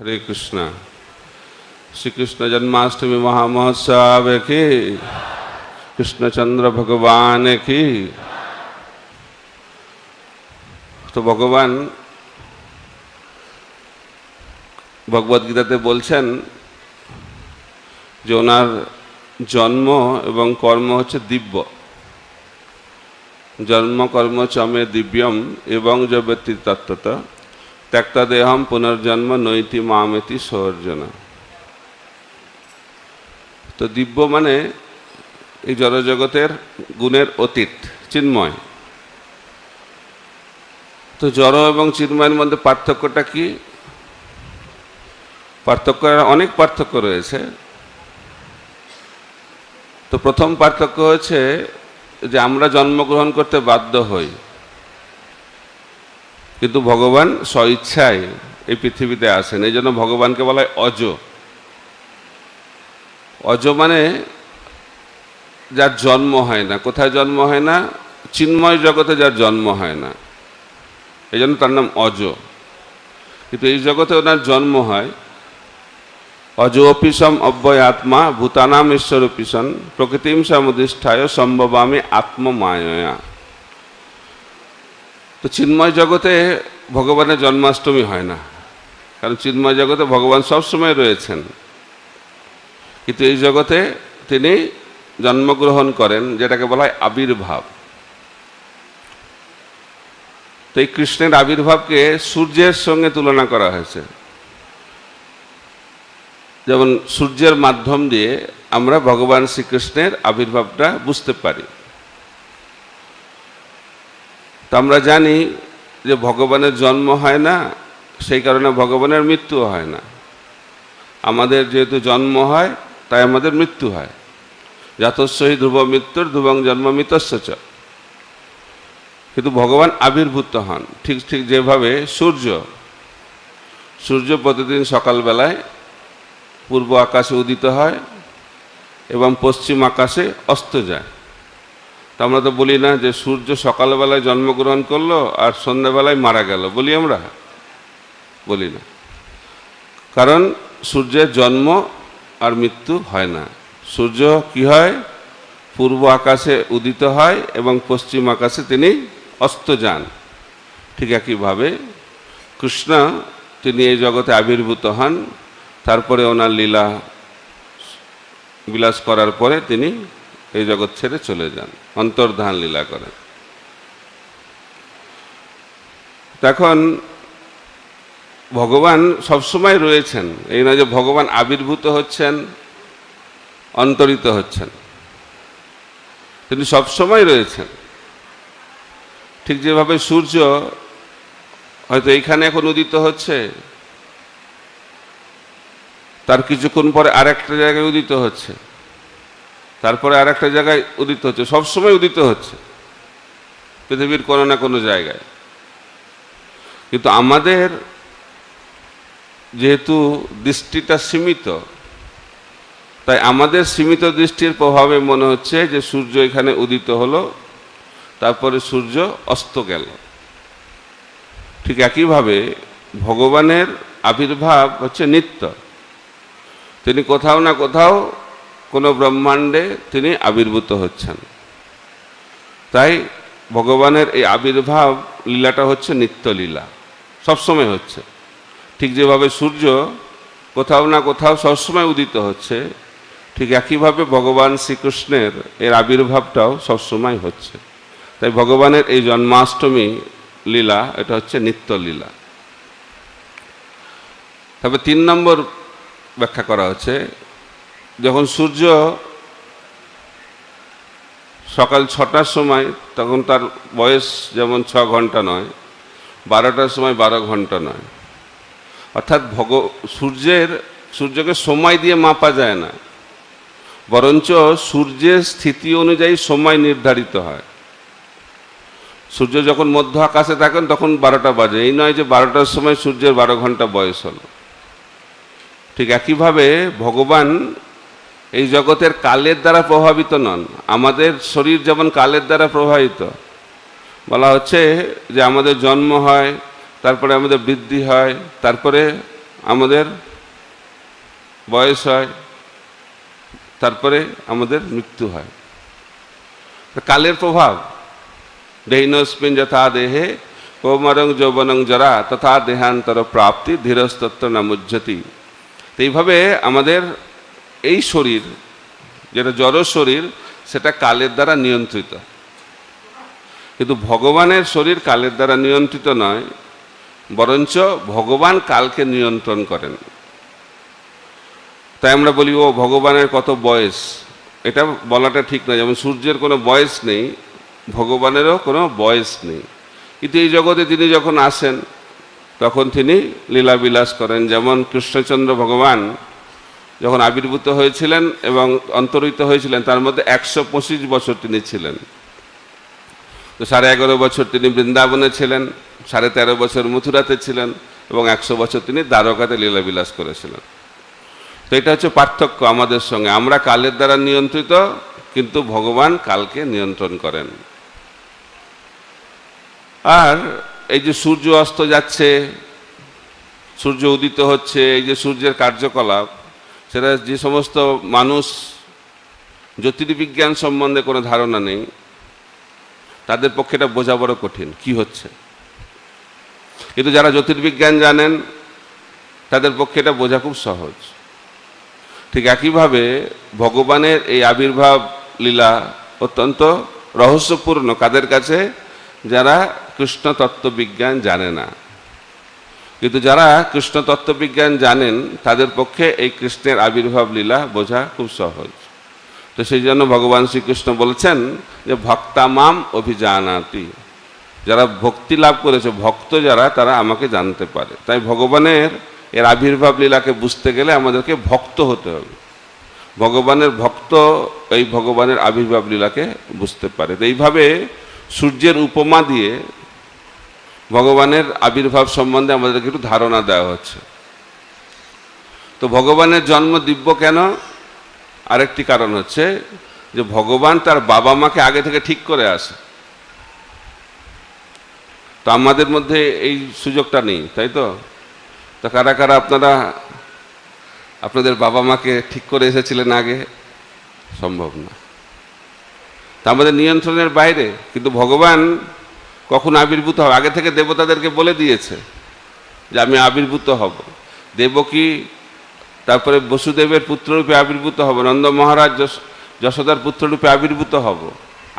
हरे कृष्णा श्री कृष्ण जन्माष्टमी महामहोत्सव की कृष्ण चंद्र তো ভগবান ভগবদ্গীতাতে বলছেন যে ওনার জন্ম এবং কর্ম হচ্ছে দিব্য জন্ম কর্ম চমে দিব্যম এবং যে ব্যক্তির তত্ত্বতা ত্যক্তা দেহম পুনর্জন্ম নৈতি মামেতি সৌর্জনা তো দিব্য মানে এই জড়জগতের গুণের অতীত চিন্ময় তো জড় এবং চিন্ময়ের মধ্যে পার্থক্যটা কি পার্থক্য অনেক পার্থক্য রয়েছে তো প্রথম পার্থক্য হচ্ছে যে আমরা জন্মগ্রহণ করতে বাধ্য হই কিন্তু ভগবান স্বইচ্ছায় এই পৃথিবীতে আসেন এই জন্য ভগবানকে বলা হয় অজ অজ মানে যার জন্ম হয় না কোথায় জন্ম হয় না চিন্ময় জগতে যার জন্ম হয় না এই জন্য তার নাম অজ কিন্তু এই জগতে ওনার জন্ম হয় অজ অপিসম অব্যয় আত্মা ভূতানাম ঈশ্বর অপিসন প্রকৃতিম সমুদিষ্ঠায় সম্ভবামী আত্মমায়া তো চিন্ময় জগতে ভগবানের জন্মাষ্টমী হয় না কারণ চিন্ময় জগতে ভগবান সবসময় রয়েছেন কিন্তু এই জগতে তিনি জন্মগ্রহণ করেন যেটাকে বলা হয় আবির্ভাব তো এই কৃষ্ণের আবির্ভাবকে সূর্যের সঙ্গে তুলনা করা হয়েছে যেমন সূর্যের মাধ্যম দিয়ে আমরা ভগবান শ্রীকৃষ্ণের আবির্ভাবটা বুঝতে পারি তো আমরা জানি যে ভগবানের জন্ম হয় না সেই কারণে ভগবানের মৃত্যু হয় না আমাদের যেহেতু জন্ম হয় তাই আমাদের মৃত্যু হয় যাতস্বহী ধ্রুব মৃত্যুর ধ্রুবং জন্ম মৃতস্বচ কিন্তু ভগবান আবির্ভূত হন ঠিক ঠিক যেভাবে সূর্য সূর্য প্রতিদিন সকালবেলায় পূর্ব আকাশে উদিত হয় এবং পশ্চিম আকাশে অস্ত যায় আমরা তো বলি না যে সূর্য সকালবেলায় জন্মগ্রহণ করলো আর সন্ধ্যাবেলায় মারা গেল বলি আমরা বলি না কারণ সূর্যের জন্ম আর মৃত্যু হয় না সূর্য কি হয় পূর্ব আকাশে উদিত হয় এবং পশ্চিম আকাশে তিনি অস্ত যান ঠিক একইভাবে কৃষ্ণ তিনি এই জগতে আবির্ভূত হন তারপরে ওনার লীলা বিলাস করার পরে তিনি এই জগৎ ছেড়ে চলে যান অন্তর্ধান লীলা করেন তখন ভগবান সবসময় রয়েছেন এই নয় যে ভগবান আবির্ভূত হচ্ছেন অন্তরিত হচ্ছেন তিনি সবসময় রয়েছেন ঠিক যেভাবে সূর্য হয়তো এইখানে এখন উদিত হচ্ছে তার কিছুক্ষণ পরে আরেকটা জায়গায় উদিত হচ্ছে তারপরে আর একটা জায়গায় উদিত হচ্ছে সবসময় উদিত হচ্ছে পৃথিবীর কোনো না কোনো জায়গায় কিন্তু আমাদের যেহেতু দৃষ্টিটা সীমিত তাই আমাদের সীমিত দৃষ্টির প্রভাবে মনে হচ্ছে যে সূর্য এখানে উদিত হলো তারপরে সূর্য অস্ত গেল ঠিক একইভাবে ভগবানের আবির্ভাব হচ্ছে নিত্য তিনি কোথাও না কোথাও কোনো ব্রহ্মাণ্ডে তিনি আবির্ভূত হচ্ছেন তাই ভগবানের এই আবির্ভাব লীলাটা হচ্ছে নিত্যলীলা সবসময় হচ্ছে ঠিক যেভাবে সূর্য কোথাও না কোথাও সবসময় উদিত হচ্ছে ঠিক একইভাবে ভগবান শ্রীকৃষ্ণের এর আবির্ভাবটাও সবসময় হচ্ছে তাই ভগবানের এই জন্মাষ্টমী লীলা এটা হচ্ছে নিত্যলীলা তবে তিন নম্বর ব্যাখ্যা করা হচ্ছে যখন সূর্য সকাল ছটার সময় তখন তার বয়স যেমন ছ ঘন্টা নয় বারোটার সময় বারো ঘন্টা নয় অর্থাৎ ভগ সূর্যের সূর্যকে সময় দিয়ে মাপা যায় না বরঞ্চ সূর্যের স্থিতি অনুযায়ী সময় নির্ধারিত হয় সূর্য যখন মধ্য আকাশে থাকেন তখন বারোটা বাজে এই নয় যে বারোটার সময় সূর্যের বারো ঘন্টা বয়স হলো ঠিক একইভাবে ভগবান এই জগতের কালের দ্বারা প্রভাবিত নন আমাদের শরীর যেমন কালের দ্বারা প্রভাবিত বলা হচ্ছে যে আমাদের জন্ম হয় তারপরে আমাদের বৃদ্ধি হয় তারপরে আমাদের বয়স হয় তারপরে আমাদের মৃত্যু হয় কালের প্রভাব দেহিনস্মিন যথা দেহে কৌমরং যৌবনং জরা তথা দেহান্তর প্রাপ্তি ধীরস্তত্ব নামুজ্জতি এইভাবে আমাদের এই শরীর যেটা জড় শরীর সেটা কালের দ্বারা নিয়ন্ত্রিত কিন্তু ভগবানের শরীর কালের দ্বারা নিয়ন্ত্রিত নয় বরঞ্চ ভগবান কালকে নিয়ন্ত্রণ করেন তাই আমরা বলি ও ভগবানের কত বয়স এটা বলাটা ঠিক নয় যেমন সূর্যের কোনো বয়স নেই ভগবানেরও কোনো বয়স নেই কিন্তু এই জগতে তিনি যখন আসেন তখন তিনি লীলা বিলাস করেন যেমন কৃষ্ণচন্দ্র ভগবান যখন আবির্ভূত হয়েছিলেন এবং অন্তরিত হয়েছিলেন তার মধ্যে একশো পঁচিশ বছর তিনি ছিলেন তো সাড়ে এগারো বছর তিনি বৃন্দাবনে ছিলেন সাড়ে তেরো বছর মথুরাতে ছিলেন এবং একশো বছর তিনি দ্বারকাতে লীলাবিলাস করেছিলেন তো এটা হচ্ছে পার্থক্য আমাদের সঙ্গে আমরা কালের দ্বারা নিয়ন্ত্রিত কিন্তু ভগবান কালকে নিয়ন্ত্রণ করেন আর এই যে সূর্য অস্ত যাচ্ছে সূর্য উদিত হচ্ছে এই যে সূর্যের কার্যকলাপ সেটা যে সমস্ত মানুষ জ্যোতির্বিজ্ঞান সম্বন্ধে কোনো ধারণা নেই তাদের পক্ষে এটা বোঝা বড় কঠিন কি হচ্ছে কিন্তু যারা জ্যোতির্বিজ্ঞান জানেন তাদের পক্ষে এটা বোঝা খুব সহজ ঠিক একইভাবে ভগবানের এই আবির্ভাব লীলা অত্যন্ত রহস্যপূর্ণ কাদের কাছে যারা কৃষ্ণ তত্ত্ববিজ্ঞান জানে না কিন্তু যারা কৃষ্ণ তত্ত্ববিজ্ঞান জানেন তাদের পক্ষে এই কৃষ্ণের আবির্ভাব লীলা বোঝা খুব সহজ তো সেই জন্য ভগবান শ্রীকৃষ্ণ বলছেন যে ভক্তামাম অভিজানাতি যারা ভক্তি লাভ করেছে ভক্ত যারা তারা আমাকে জানতে পারে তাই ভগবানের এর আবির্ভাব লীলাকে বুঝতে গেলে আমাদেরকে ভক্ত হতে হবে ভগবানের ভক্ত এই ভগবানের আবির্ভাব লীলাকে বুঝতে পারে তো এইভাবে সূর্যের উপমা দিয়ে ভগবানের আবির্ভাব সম্বন্ধে আমাদেরকে একটু ধারণা দেওয়া হচ্ছে তো ভগবানের জন্ম দিব্য কেন আরেকটি কারণ হচ্ছে যে ভগবান তার বাবা মাকে আগে থেকে ঠিক করে আসে তো আমাদের মধ্যে এই সুযোগটা নেই তাই তো তা কারা কারা আপনারা আপনাদের বাবা মাকে ঠিক করে এসেছিলেন আগে সম্ভব না তা আমাদের নিয়ন্ত্রণের বাইরে কিন্তু ভগবান কখন আবির্ভূত হবে আগে থেকে দেবতাদেরকে বলে দিয়েছে যে আমি আবির্ভূত হব দেবকী তারপরে বসুদেবের পুত্ররূপে আবির্ভূত হব নন্দ মহারাজ যশোদার পুত্ররূপে আবির্ভূত হব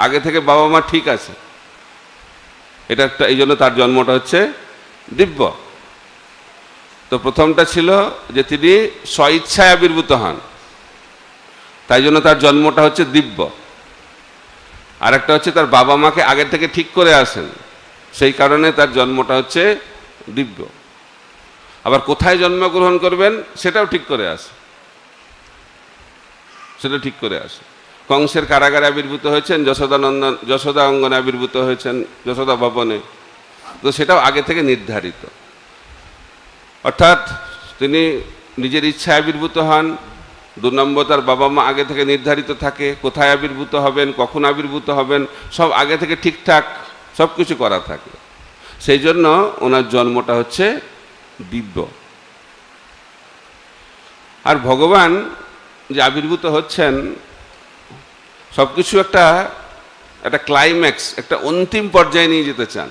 আগে থেকে বাবা মা ঠিক আছে এটা একটা এই জন্য তার জন্মটা হচ্ছে দিব্য তো প্রথমটা ছিল যে তিনি স্বইচ্ছায় আবির্ভূত হন তাই জন্য তার জন্মটা হচ্ছে দিব্য আর একটা হচ্ছে তার বাবা মাকে আগের থেকে ঠিক করে আসেন সেই কারণে তার জন্মটা হচ্ছে দিব্য আবার কোথায় জন্মগ্রহণ করবেন সেটাও ঠিক করে আসে সেটা ঠিক করে আসে কংসের কারাগারে আবির্ভূত হয়েছেন যশোদানন্দন যশোদা অঙ্গনে আবির্ভূত হয়েছেন যশোদা ভবনে তো সেটাও আগে থেকে নির্ধারিত অর্থাৎ তিনি নিজের ইচ্ছায় আবির্ভূত হন দু নম্বর তার বাবা মা আগে থেকে নির্ধারিত থাকে কোথায় আবির্ভূত হবেন কখন আবির্ভূত হবেন সব আগে থেকে ঠিকঠাক সব কিছু করা থাকে সেই জন্য ওনার জন্মটা হচ্ছে দিব্য আর ভগবান যে আবির্ভূত হচ্ছেন সব কিছু একটা একটা ক্লাইম্যাক্স একটা অন্তিম পর্যায়ে নিয়ে যেতে চান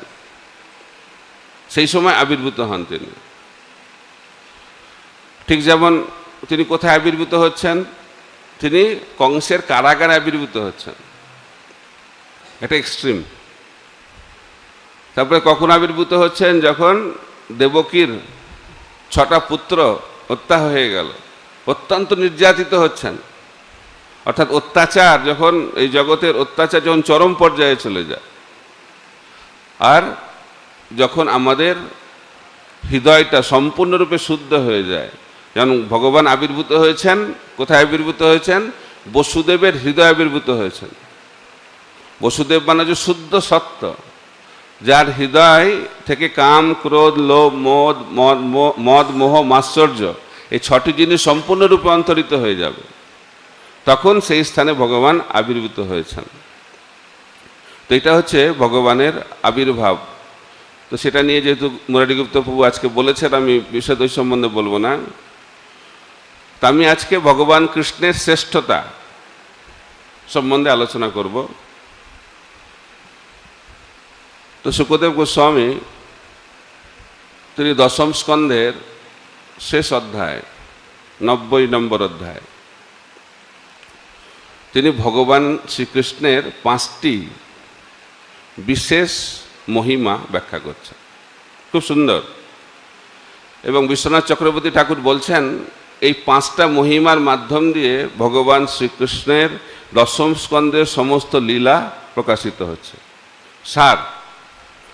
সেই সময় আবির্ভূত হন তিনি ঠিক যেমন তিনি কোথায় আবির্ভূত হচ্ছেন তিনি কংসের কারাগারে আবির্ভূত হচ্ছেন এটা এক্সট্রিম তারপরে কখন আবির্ভূত হচ্ছেন যখন দেবকীর ছটা পুত্র হত্যা হয়ে গেল অত্যন্ত নির্যাতিত হচ্ছেন অর্থাৎ অত্যাচার যখন এই জগতের অত্যাচার যখন চরম পর্যায়ে চলে যায় আর যখন আমাদের হৃদয়টা সম্পূর্ণরূপে শুদ্ধ হয়ে যায় যেমন ভগবান আবির্ভূত হয়েছেন কোথায় আবির্ভূত হয়েছেন বসুদেবের হৃদয় আবির্ভূত হয়েছেন বসুদেব মানে যে শুদ্ধ সত্য যার হৃদয় থেকে কাম ক্রোধ লোভ মদ মদ মোহ মাশ্চর্য এই ছটি জিনিস সম্পূর্ণরূপে অন্তরিত হয়ে যাবে তখন সেই স্থানে ভগবান আবির্ভূত হয়েছেন তো এটা হচ্ছে ভগবানের আবির্ভাব তো সেটা নিয়ে যেহেতু মুরারিগুপ্ত প্রভু আজকে বলেছেন আমি বিষয় সম্বন্ধে বলবো না তা আমি আজকে ভগবান কৃষ্ণের শ্রেষ্ঠতা সম্বন্ধে আলোচনা করব তো সুখদেব গোস্বামী তিনি দশম স্কন্ধের শেষ অধ্যায় নব্বই নম্বর অধ্যায় তিনি ভগবান শ্রীকৃষ্ণের পাঁচটি বিশেষ মহিমা ব্যাখ্যা করছেন খুব সুন্দর এবং বিশ্বনাথ চক্রবর্তী ঠাকুর বলছেন এই পাঁচটা মহিমার মাধ্যম দিয়ে ভগবান শ্রীকৃষ্ণের দশম স্কন্ধের সমস্ত লীলা প্রকাশিত হচ্ছে সার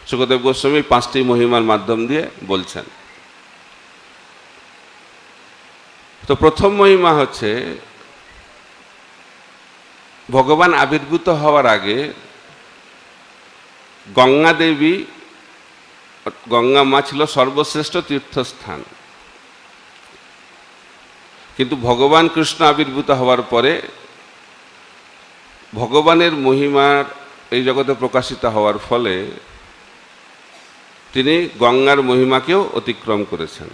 সুখদেব গোস্বামী পাঁচটি মহিমার মাধ্যম দিয়ে বলছেন তো প্রথম মহিমা হচ্ছে ভগবান আবির্ভূত হওয়ার আগে গঙ্গা দেবী গঙ্গা মা ছিল সর্বশ্রেষ্ঠ তীর্থস্থান কিন্তু ভগবান কৃষ্ণ আবির্ভূত হওয়ার পরে ভগবানের মহিমার এই জগতে প্রকাশিত হওয়ার ফলে তিনি গঙ্গার মহিমাকেও অতিক্রম করেছেন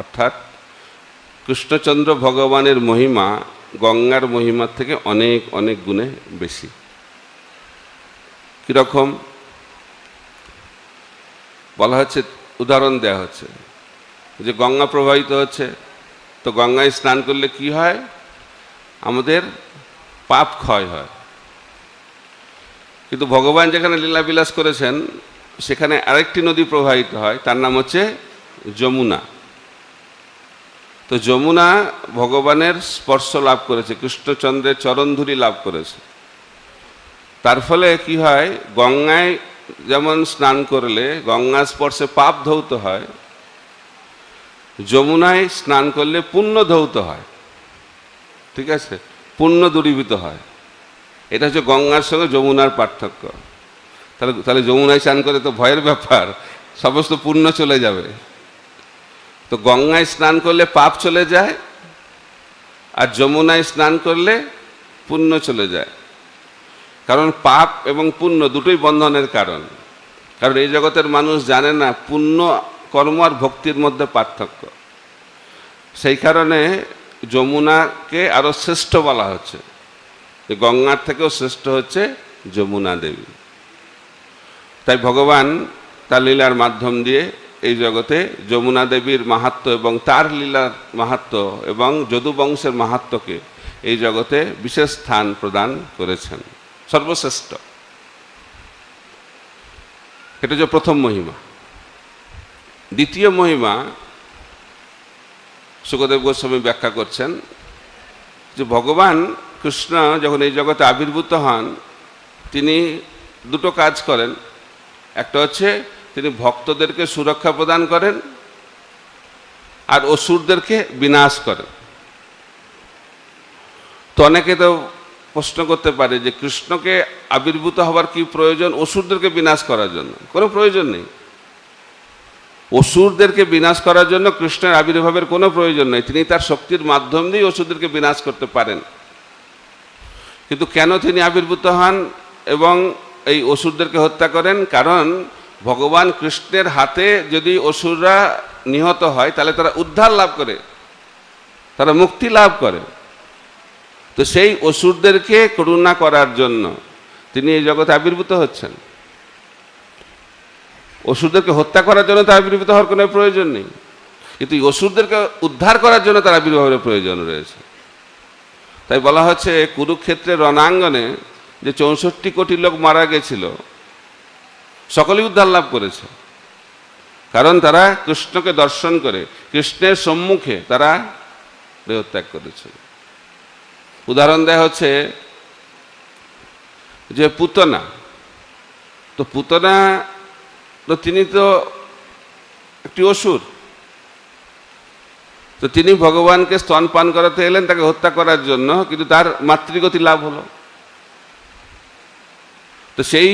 অর্থাৎ কৃষ্ণচন্দ্র ভগবানের মহিমা গঙ্গার মহিমার থেকে অনেক অনেক গুণে বেশি কীরকম বলা হচ্ছে উদাহরণ দেয়া হচ্ছে যে গঙ্গা প্রবাহিত হচ্ছে তো গঙ্গায় স্নান করলে কি হয় আমাদের পাপ ক্ষয় হয় কিন্তু ভগবান যেখানে লীলাবিলাস করেছেন সেখানে আরেকটি নদী প্রবাহিত হয় তার নাম হচ্ছে যমুনা তো যমুনা ভগবানের স্পর্শ লাভ করেছে কৃষ্ণচন্দ্রের চরণধুরি লাভ করেছে তার ফলে কি হয় গঙ্গায় যেমন স্নান করলে গঙ্গা স্পর্শে পাপ ধৌত হয় যমুনায় স্নান করলে পুণ্য ধৌত হয় ঠিক আছে পুণ্য দূরীভূত হয় এটা হচ্ছে গঙ্গার সঙ্গে যমুনার পার্থক্য তাহলে তাহলে যমুনায় স্নান করে তো ভয়ের ব্যাপার সমস্ত পুণ্য চলে যাবে তো গঙ্গায় স্নান করলে পাপ চলে যায় আর যমুনায় স্নান করলে পুণ্য চলে যায় কারণ পাপ এবং পুণ্য দুটোই বন্ধনের কারণ কারণ এই জগতের মানুষ জানে না পুণ্য কর্ম আর ভক্তির মধ্যে পার্থক্য সেই কারণে যমুনাকে আরও শ্রেষ্ঠ বলা হচ্ছে যে গঙ্গার থেকেও শ্রেষ্ঠ হচ্ছে যমুনা দেবী তাই ভগবান তার লীলার মাধ্যম দিয়ে এই জগতে যমুনা দেবীর মাহাত্ম এবং তার লীলার মাহাত্ম এবং যদুবংশের মাহাত্মকে এই জগতে বিশেষ স্থান প্রদান করেছেন সর্বশ্রেষ্ঠ এটা যে প্রথম মহিমা দ্বিতীয় মহিমা সুখদেব গোস্বামী ব্যাখ্যা করছেন যে ভগবান কৃষ্ণ যখন এই জগতে আবির্ভূত হন তিনি দুটো কাজ করেন একটা হচ্ছে তিনি ভক্তদেরকে সুরক্ষা প্রদান করেন আর অসুরদেরকে বিনাশ করেন তো অনেকে তো প্রশ্ন করতে পারে যে কৃষ্ণকে আবির্ভূত হওয়ার কি প্রয়োজন অসুরদেরকে বিনাশ করার জন্য কোনো প্রয়োজন নেই অসুরদেরকে বিনাশ করার জন্য কৃষ্ণের আবির্ভাবের কোনো প্রয়োজন নেই তিনি তার শক্তির মাধ্যম দিয়ে অসুরদেরকে বিনাশ করতে পারেন কিন্তু কেন তিনি আবির্ভূত হন এবং এই অসুরদেরকে হত্যা করেন কারণ ভগবান কৃষ্ণের হাতে যদি অসুররা নিহত হয় তাহলে তারা উদ্ধার লাভ করে তারা মুক্তি লাভ করে তো সেই অসুরদেরকে করুণা করার জন্য তিনি এই জগতে আবির্ভূত হচ্ছেন অসুরদেরকে হত্যা করার জন্য তার আবির্ভূত হওয়ার কোনো প্রয়োজন নেই কিন্তু এই অসুরদেরকে উদ্ধার করার জন্য তার আবির্ভাবের প্রয়োজন রয়েছে তাই বলা হচ্ছে কুরুক্ষেত্রের রণাঙ্গনে যে চৌষট্টি কোটি লোক মারা গেছিল সকলেই উদ্ধার লাভ করেছে কারণ তারা কৃষ্ণকে দর্শন করে কৃষ্ণের সম্মুখে তারা দেহত্যাগ করেছে উদাহরণ দেয়া হচ্ছে যে পুতনা তো পুতনা তো তিনি তো একটি অসুর তো তিনি ভগবানকে স্তন পান করাতে এলেন তাকে হত্যা করার জন্য কিন্তু তার মাতৃগতি লাভ হলো তো সেই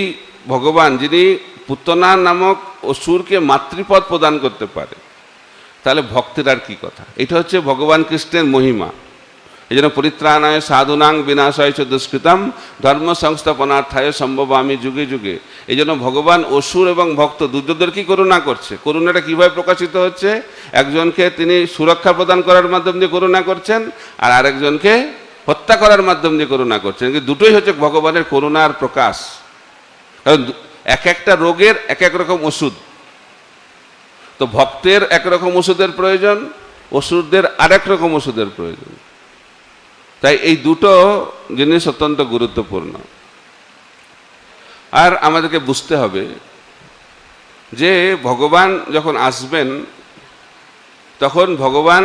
ভগবান যিনি পুতনা নামক অসুরকে মাতৃপদ প্রদান করতে পারে তাহলে ভক্তের আর কি কথা এটা হচ্ছে ভগবান কৃষ্ণের মহিমা এই জন্য পরিত্রাণায় সাধুনাং বিনাশ চ দুষ্কৃতম ধর্ম সংস্থাপনার্থায় সম্ভব আমি যুগে যুগে এই জন্য ভগবান অসুর এবং ভক্ত কি করুণা করছে করুণাটা কীভাবে প্রকাশিত হচ্ছে একজনকে তিনি সুরক্ষা প্রদান করার মাধ্যম দিয়ে করুণা করছেন আর আরেকজনকে হত্যা করার মাধ্যম দিয়ে করুণা করছেন কিন্তু দুটোই হচ্ছে ভগবানের করুণার প্রকাশ কারণ এক একটা রোগের এক এক রকম ওষুধ তো ভক্তের একরকম ওষুধের প্রয়োজন অসুরদের আরেক রকম ওষুধের প্রয়োজন তাই এই দুটো জিনিস অত্যন্ত গুরুত্বপূর্ণ আর আমাদেরকে বুঝতে হবে যে ভগবান যখন আসবেন তখন ভগবান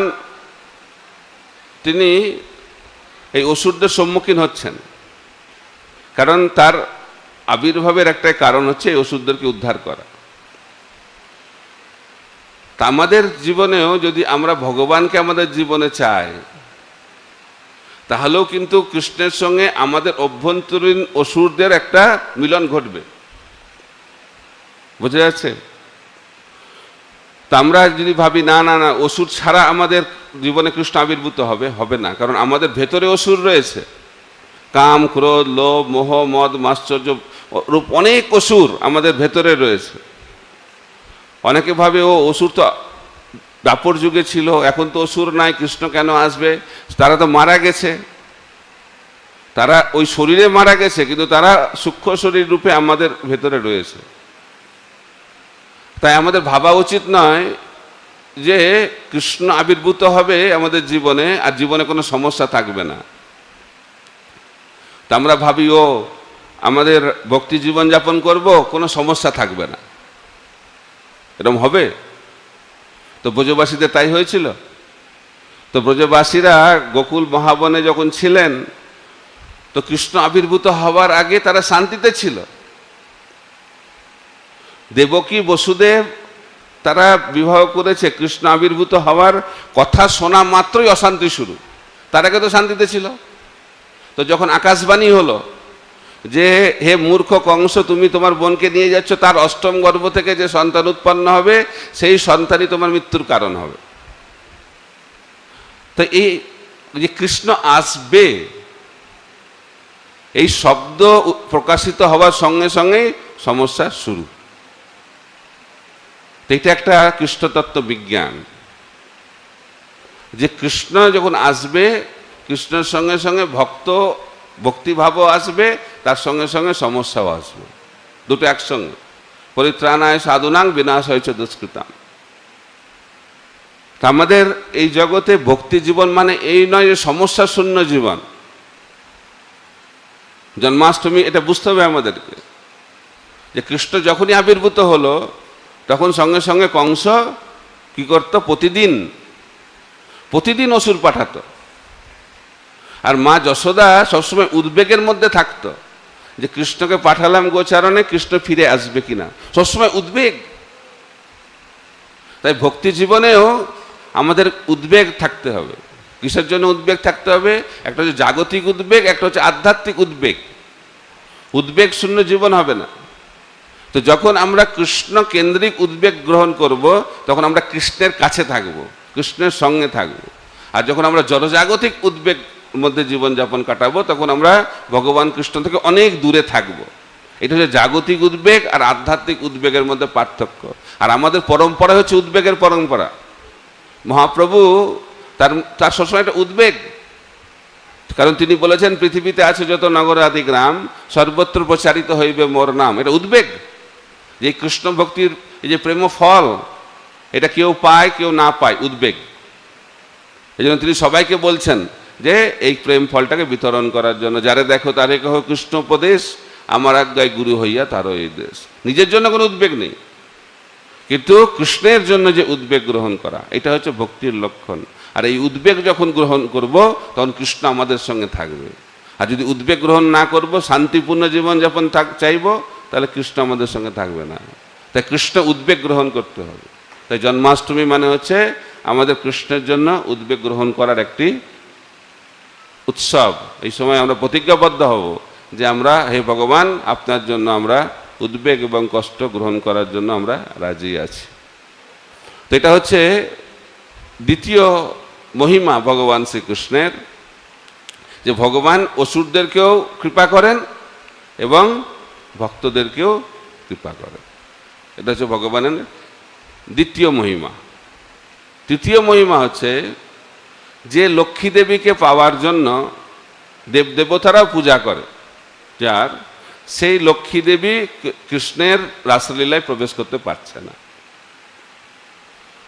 তিনি এই অসুরদের সম্মুখীন হচ্ছেন কারণ তার আবির্ভাবের একটা কারণ হচ্ছে এই অসুরদেরকে উদ্ধার করা আমাদের জীবনেও যদি আমরা ভগবানকে আমাদের জীবনে চাই তাহলেও কিন্তু কৃষ্ণের সঙ্গে আমাদের অভ্যন্তরীণ অসুরদের একটা মিলন ঘটবে বোঝা যাচ্ছে তা আমরা যদি ভাবি না না না অসুর ছাড়া আমাদের জীবনে কৃষ্ণ আবির্ভূত হবে হবে না কারণ আমাদের ভেতরে অসুর রয়েছে কাম ক্রোধ লোভ মোহ মদ মাশ্চর্য রূপ অনেক অসুর আমাদের ভেতরে রয়েছে অনেকে ভাবে ও অসুর তো দাপর যুগে ছিল এখন তো অসুর নাই কৃষ্ণ কেন আসবে তারা তো মারা গেছে তারা ওই শরীরে মারা গেছে কিন্তু তারা সূক্ষ্ম শরীর রূপে আমাদের ভেতরে রয়েছে তাই আমাদের ভাবা উচিত নয় যে কৃষ্ণ আবির্ভূত হবে আমাদের জীবনে আর জীবনে কোনো সমস্যা থাকবে না তা আমরা ভাবি ও আমাদের ভক্তি জীবনযাপন করব কোনো সমস্যা থাকবে না এরম হবে তো ব্রজবাসীদের তাই হয়েছিল তো ব্রজবাসীরা গোকুল মহাবনে যখন ছিলেন তো কৃষ্ণ আবির্ভূত হওয়ার আগে তারা শান্তিতে ছিল দেবকী বসুদেব তারা বিবাহ করেছে কৃষ্ণ আবির্ভূত হওয়ার কথা শোনা মাত্রই অশান্তি শুরু তার আগে তো শান্তিতে ছিল তো যখন আকাশবাণী হলো যে হে মূর্খ কংস তুমি তোমার বোনকে নিয়ে যাচ্ছ তার অষ্টম গর্ভ থেকে যে সন্তান উৎপন্ন হবে সেই সন্তানই তোমার মৃত্যুর কারণ হবে তো এই যে কৃষ্ণ আসবে এই শব্দ প্রকাশিত হওয়ার সঙ্গে সঙ্গে সমস্যা শুরু তো এটা একটা কৃষ্ণতত্ত্ব বিজ্ঞান যে কৃষ্ণ যখন আসবে কৃষ্ণের সঙ্গে সঙ্গে ভক্ত ভক্তিভাবও আসবে তার সঙ্গে সঙ্গে সমস্যাও আসবে দুটো একসঙ্গে পরিত্রাণায় সাধুনাং বিনাশ হয়েছে দুষ্কৃতাম আমাদের এই জগতে ভক্তি জীবন মানে এই নয় যে সমস্যা শূন্য জীবন জন্মাষ্টমী এটা বুঝতে হবে আমাদেরকে যে কৃষ্ণ যখনই আবির্ভূত হলো তখন সঙ্গে সঙ্গে কংস কি করতো প্রতিদিন প্রতিদিন অসুর পাঠাতো আর মা যশোদা সবসময় উদ্বেগের মধ্যে থাকতো যে কৃষ্ণকে পাঠালাম গোচারণে কৃষ্ণ ফিরে আসবে কিনা সবসময় উদ্বেগ তাই ভক্তি জীবনেও আমাদের উদ্বেগ থাকতে হবে কিসের জন্য উদ্বেগ থাকতে হবে একটা হচ্ছে জাগতিক উদ্বেগ একটা হচ্ছে আধ্যাত্মিক উদ্বেগ উদ্বেগ শূন্য জীবন হবে না তো যখন আমরা কৃষ্ণ কেন্দ্রিক উদ্বেগ গ্রহণ করব তখন আমরা কৃষ্ণের কাছে থাকব কৃষ্ণের সঙ্গে থাকব আর যখন আমরা জনজাগতিক উদ্বেগ মধ্যে জীবনযাপন কাটাবো তখন আমরা ভগবান কৃষ্ণ থেকে অনেক দূরে থাকব। এটা হচ্ছে জাগতিক উদ্বেগ আর আধ্যাত্মিক উদ্বেগের মধ্যে পার্থক্য আর আমাদের পরম্পরা হচ্ছে উদ্বেগের পরম্পরা মহাপ্রভু তার তার সবসময় একটা উদ্বেগ কারণ তিনি বলেছেন পৃথিবীতে আছে যত নগর আদি গ্রাম সর্বত্র প্রচারিত হইবে মোর নাম এটা উদ্বেগ যে কৃষ্ণ ভক্তির এই যে প্রেম ফল এটা কেউ পায় কেউ না পায় উদ্বেগ এই জন্য তিনি সবাইকে বলছেন যে এই প্রেম ফলটাকে বিতরণ করার জন্য যারে দেখো তারে কহ কৃষ্ণ উপদেশ আমার আজ্ঞায় গুরু হইয়া তারও এই দেশ নিজের জন্য কোনো উদ্বেগ নেই কিন্তু কৃষ্ণের জন্য যে উদ্বেগ গ্রহণ করা এটা হচ্ছে ভক্তির লক্ষণ আর এই উদ্বেগ যখন গ্রহণ করব তখন কৃষ্ণ আমাদের সঙ্গে থাকবে আর যদি উদ্বেগ গ্রহণ না করব শান্তিপূর্ণ জীবনযাপন থাক চাইব তাহলে কৃষ্ণ আমাদের সঙ্গে থাকবে না তাই কৃষ্ণ উদ্বেগ গ্রহণ করতে হবে তাই জন্মাষ্টমী মানে হচ্ছে আমাদের কৃষ্ণের জন্য উদ্বেগ গ্রহণ করার একটি উৎসব এই সময় আমরা প্রতিজ্ঞাবদ্ধ হব যে আমরা হে ভগবান আপনার জন্য আমরা উদ্বেগ এবং কষ্ট গ্রহণ করার জন্য আমরা রাজি আছি তো এটা হচ্ছে দ্বিতীয় মহিমা ভগবান শ্রীকৃষ্ণের যে ভগবান অসুরদেরকেও কৃপা করেন এবং ভক্তদেরকেও কৃপা করেন এটা হচ্ছে ভগবানের দ্বিতীয় মহিমা তৃতীয় মহিমা হচ্ছে যে লক্ষ্মী দেবীকে পাওয়ার জন্য দেবদেবতারাও পূজা করে যার সেই লক্ষ্মী দেবী কৃষ্ণের রাসলীলায় প্রবেশ করতে পারছে না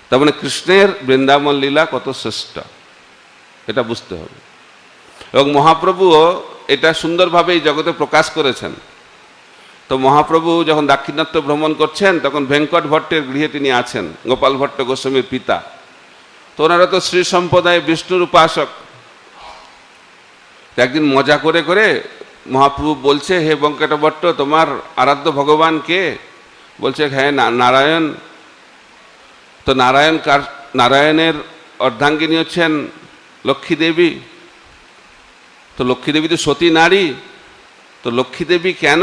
তার মানে কৃষ্ণের বৃন্দাবন লীলা কত শ্রেষ্ঠ এটা বুঝতে হবে এবং মহাপ্রভুও এটা সুন্দরভাবে এই জগতে প্রকাশ করেছেন তো মহাপ্রভু যখন দাক্ষিণাত্য ভ্রমণ করছেন তখন ভেঙ্কট ভট্টের গৃহে তিনি আছেন গোপাল ভট্ট গোস্বামীর পিতা তো ওনারা তো শ্রী সম্প্রদায় বিষ্ণুর উপাসক একদিন মজা করে করে মহাপ্রভু বলছে হে বঙ্কটভট্ট তোমার আরাধ্য ভগবান কে বলছে হ্যাঁ নারায়ণ তো নারায়ণ কার নারায়ণের অর্ধাঙ্গিনী হচ্ছেন লক্ষ্মী দেবী তো লক্ষ্মী দেবী তো সতী নারী তো লক্ষ্মী দেবী কেন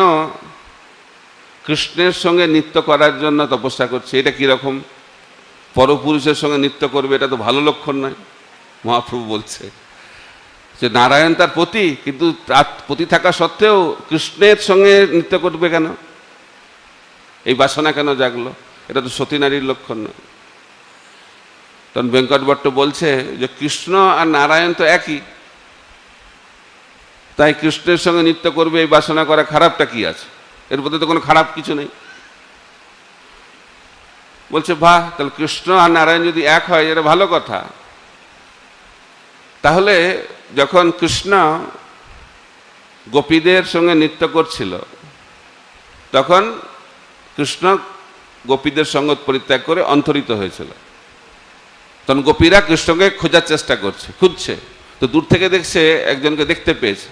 কৃষ্ণের সঙ্গে নৃত্য করার জন্য তপস্যা করছে এটা কীরকম রকম পরপুরুষের সঙ্গে নৃত্য করবে এটা তো ভালো লক্ষণ নয় মহাপ্রভু বলছে যে নারায়ণ তার পতি কিন্তু তার পতি থাকা সত্ত্বেও কৃষ্ণের সঙ্গে নৃত্য করবে কেন এই বাসনা কেন জাগলো এটা তো সতী নারীর লক্ষণ নয় তখন ভট্ট বলছে যে কৃষ্ণ আর নারায়ণ তো একই তাই কৃষ্ণের সঙ্গে নৃত্য করবে এই বাসনা করা খারাপটা কি আছে এর মধ্যে তো কোনো খারাপ কিছু নেই বলছে বাহ তাহলে কৃষ্ণ আর নারায়ণ যদি এক হয় এটা ভালো কথা তাহলে যখন কৃষ্ণ গোপীদের সঙ্গে নৃত্য করছিল তখন কৃষ্ণ গোপীদের সঙ্গ পরিত্যাগ করে অন্তরিত হয়েছিল তখন গোপীরা কৃষ্ণকে খোঁজার চেষ্টা করছে খুঁজছে তো দূর থেকে দেখছে একজনকে দেখতে পেয়েছে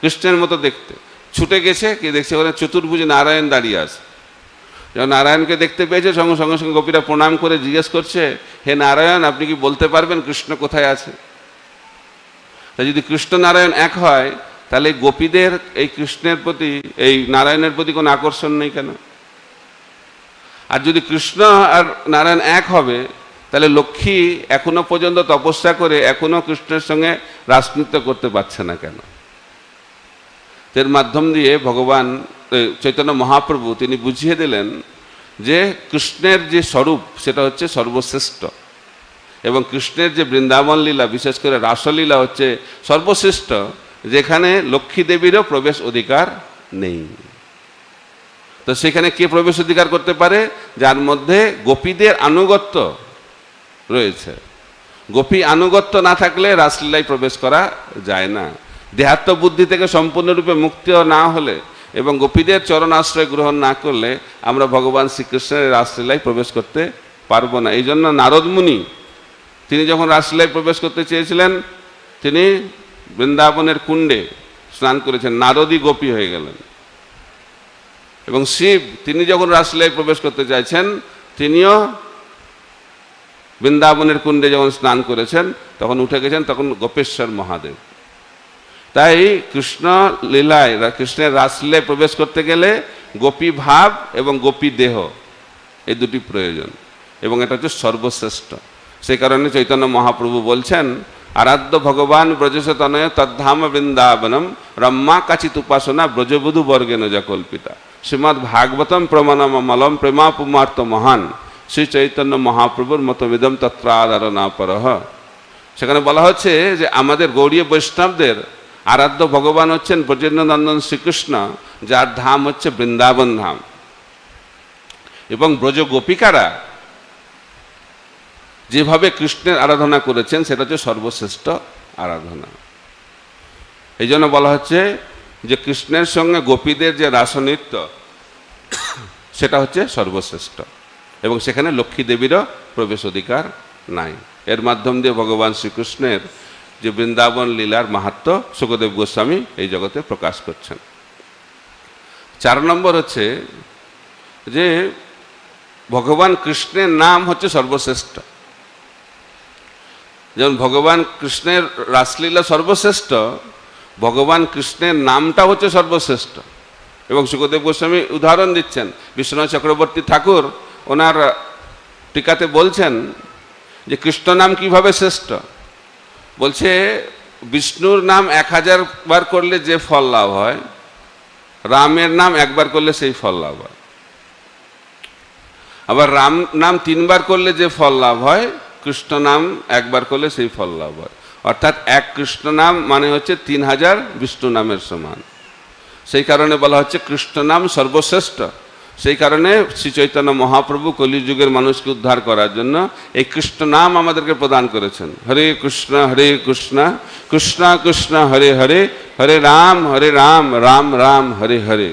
কৃষ্ণের মতো দেখতে ছুটে গেছে কি দেখছে ওখানে চতুর্ভুজ নারায়ণ দাঁড়িয়ে আছে যখন নারায়ণকে দেখতে পেয়েছে সঙ্গে সঙ্গে সঙ্গে গোপীরা প্রণাম করে জিজ্ঞেস করছে হে নারায়ণ আপনি কি বলতে পারবেন কৃষ্ণ কোথায় আছে তাই যদি কৃষ্ণ নারায়ণ এক হয় তাহলে গোপীদের এই কৃষ্ণের প্রতি এই নারায়ণের প্রতি কোনো আকর্ষণ নেই কেন আর যদি কৃষ্ণ আর নারায়ণ এক হবে তাহলে লক্ষ্মী এখনো পর্যন্ত তপস্যা করে এখনো কৃষ্ণের সঙ্গে রাজনীতি করতে পারছে না কেন এর মাধ্যম দিয়ে ভগবান চৈতন্য মহাপ্রভু তিনি বুঝিয়ে দিলেন যে কৃষ্ণের যে স্বরূপ সেটা হচ্ছে সর্বশ্রেষ্ঠ এবং কৃষ্ণের যে বৃন্দাবন লীলা বিশেষ করে রাসলীলা হচ্ছে সর্বশ্রেষ্ঠ যেখানে লক্ষ্মী দেবীরও প্রবেশ অধিকার নেই তো সেখানে কে প্রবেশ অধিকার করতে পারে যার মধ্যে গোপীদের আনুগত্য রয়েছে গোপী আনুগত্য না থাকলে রাসলীলায় প্রবেশ করা যায় না দেহাত্ম বুদ্ধি থেকে সম্পূর্ণরূপে মুক্তিও না হলে এবং গোপীদের চরণ আশ্রয় গ্রহণ না করলে আমরা ভগবান শ্রীকৃষ্ণের রাসলীলায় প্রবেশ করতে পারবো না এই জন্য নারদমুনি তিনি যখন রাসলীলায় প্রবেশ করতে চেয়েছিলেন তিনি বৃন্দাবনের কুণ্ডে স্নান করেছেন নারদী গোপী হয়ে গেলেন এবং শিব তিনি যখন রাসলীলায় প্রবেশ করতে চাইছেন তিনিও বৃন্দাবনের কুণ্ডে যখন স্নান করেছেন তখন উঠে গেছেন তখন গোপেশ্বর মহাদেব তাই কৃষ্ণ লীলায় কৃষ্ণের রাসলে প্রবেশ করতে গেলে গোপী ভাব এবং গোপী দেহ এই দুটি প্রয়োজন এবং এটা হচ্ছে সর্বশ্রেষ্ঠ সেই কারণে চৈতন্য মহাপ্রভু বলছেন আরাধ্য ভগবান ব্রজশতনয় তদ্ধাম বৃন্দাবনম রম্মা কাচিত উপাসনা ব্রজবধূ বর্গেন নজা কল্পিতা শ্রীমদ্ ভাগবতম প্রমাণম মলম প্রেমা পুমার্ত মহান শ্রী চৈতন্য মহাপ্রভুর মতমিদম তত্রাধারণা পরহ সেখানে বলা হচ্ছে যে আমাদের গৌরী বৈষ্ণবদের আরাধ্য ভগবান হচ্ছেন ব্রজেন্দ্রনন্দন শ্রীকৃষ্ণ যার ধাম হচ্ছে বৃন্দাবন ধাম এবং ব্রজ গোপিকারা যেভাবে কৃষ্ণের আরাধনা করেছেন সেটা হচ্ছে সর্বশ্রেষ্ঠ আরাধনা এই জন্য বলা হচ্ছে যে কৃষ্ণের সঙ্গে গোপীদের যে রাসনৃত্য সেটা হচ্ছে সর্বশ্রেষ্ঠ এবং সেখানে লক্ষ্মী দেবীরও প্রবেশ অধিকার নাই এর মাধ্যম দিয়ে ভগবান শ্রীকৃষ্ণের যে বৃন্দাবন লীলার মাহাত্ম সুখদেব গোস্বামী এই জগতে প্রকাশ করছেন চার নম্বর হচ্ছে যে ভগবান কৃষ্ণের নাম হচ্ছে সর্বশ্রেষ্ঠ যেমন ভগবান কৃষ্ণের রাসলীলা সর্বশ্রেষ্ঠ ভগবান কৃষ্ণের নামটা হচ্ছে সর্বশ্রেষ্ঠ এবং সুখদেব গোস্বামী উদাহরণ দিচ্ছেন বিশ্বনাথ চক্রবর্তী ঠাকুর ওনার টিকাতে বলছেন যে কৃষ্ণ নাম কিভাবে শ্রেষ্ঠ বলছে বিষ্ণুর নাম এক হাজার বার করলে যে ফল লাভ হয় রামের নাম একবার করলে সেই ফল লাভ হয় আবার রাম নাম তিনবার করলে যে ফল লাভ হয় কৃষ্ণ নাম একবার করলে সেই ফল লাভ হয় অর্থাৎ এক কৃষ্ণ নাম মানে হচ্ছে তিন হাজার বিষ্ণু নামের সমান সেই কারণে বলা হচ্ছে কৃষ্ণ নাম সর্বশ্রেষ্ঠ সেই কারণে শ্রী চৈতন্য মহাপ্রভু কলিযুগের মানুষকে উদ্ধার করার জন্য এই কৃষ্ণ নাম আমাদেরকে প্রদান করেছেন হরে কৃষ্ণ হরে কৃষ্ণ কৃষ্ণ কৃষ্ণ হরে হরে হরে রাম হরে রাম রাম রাম হরে হরে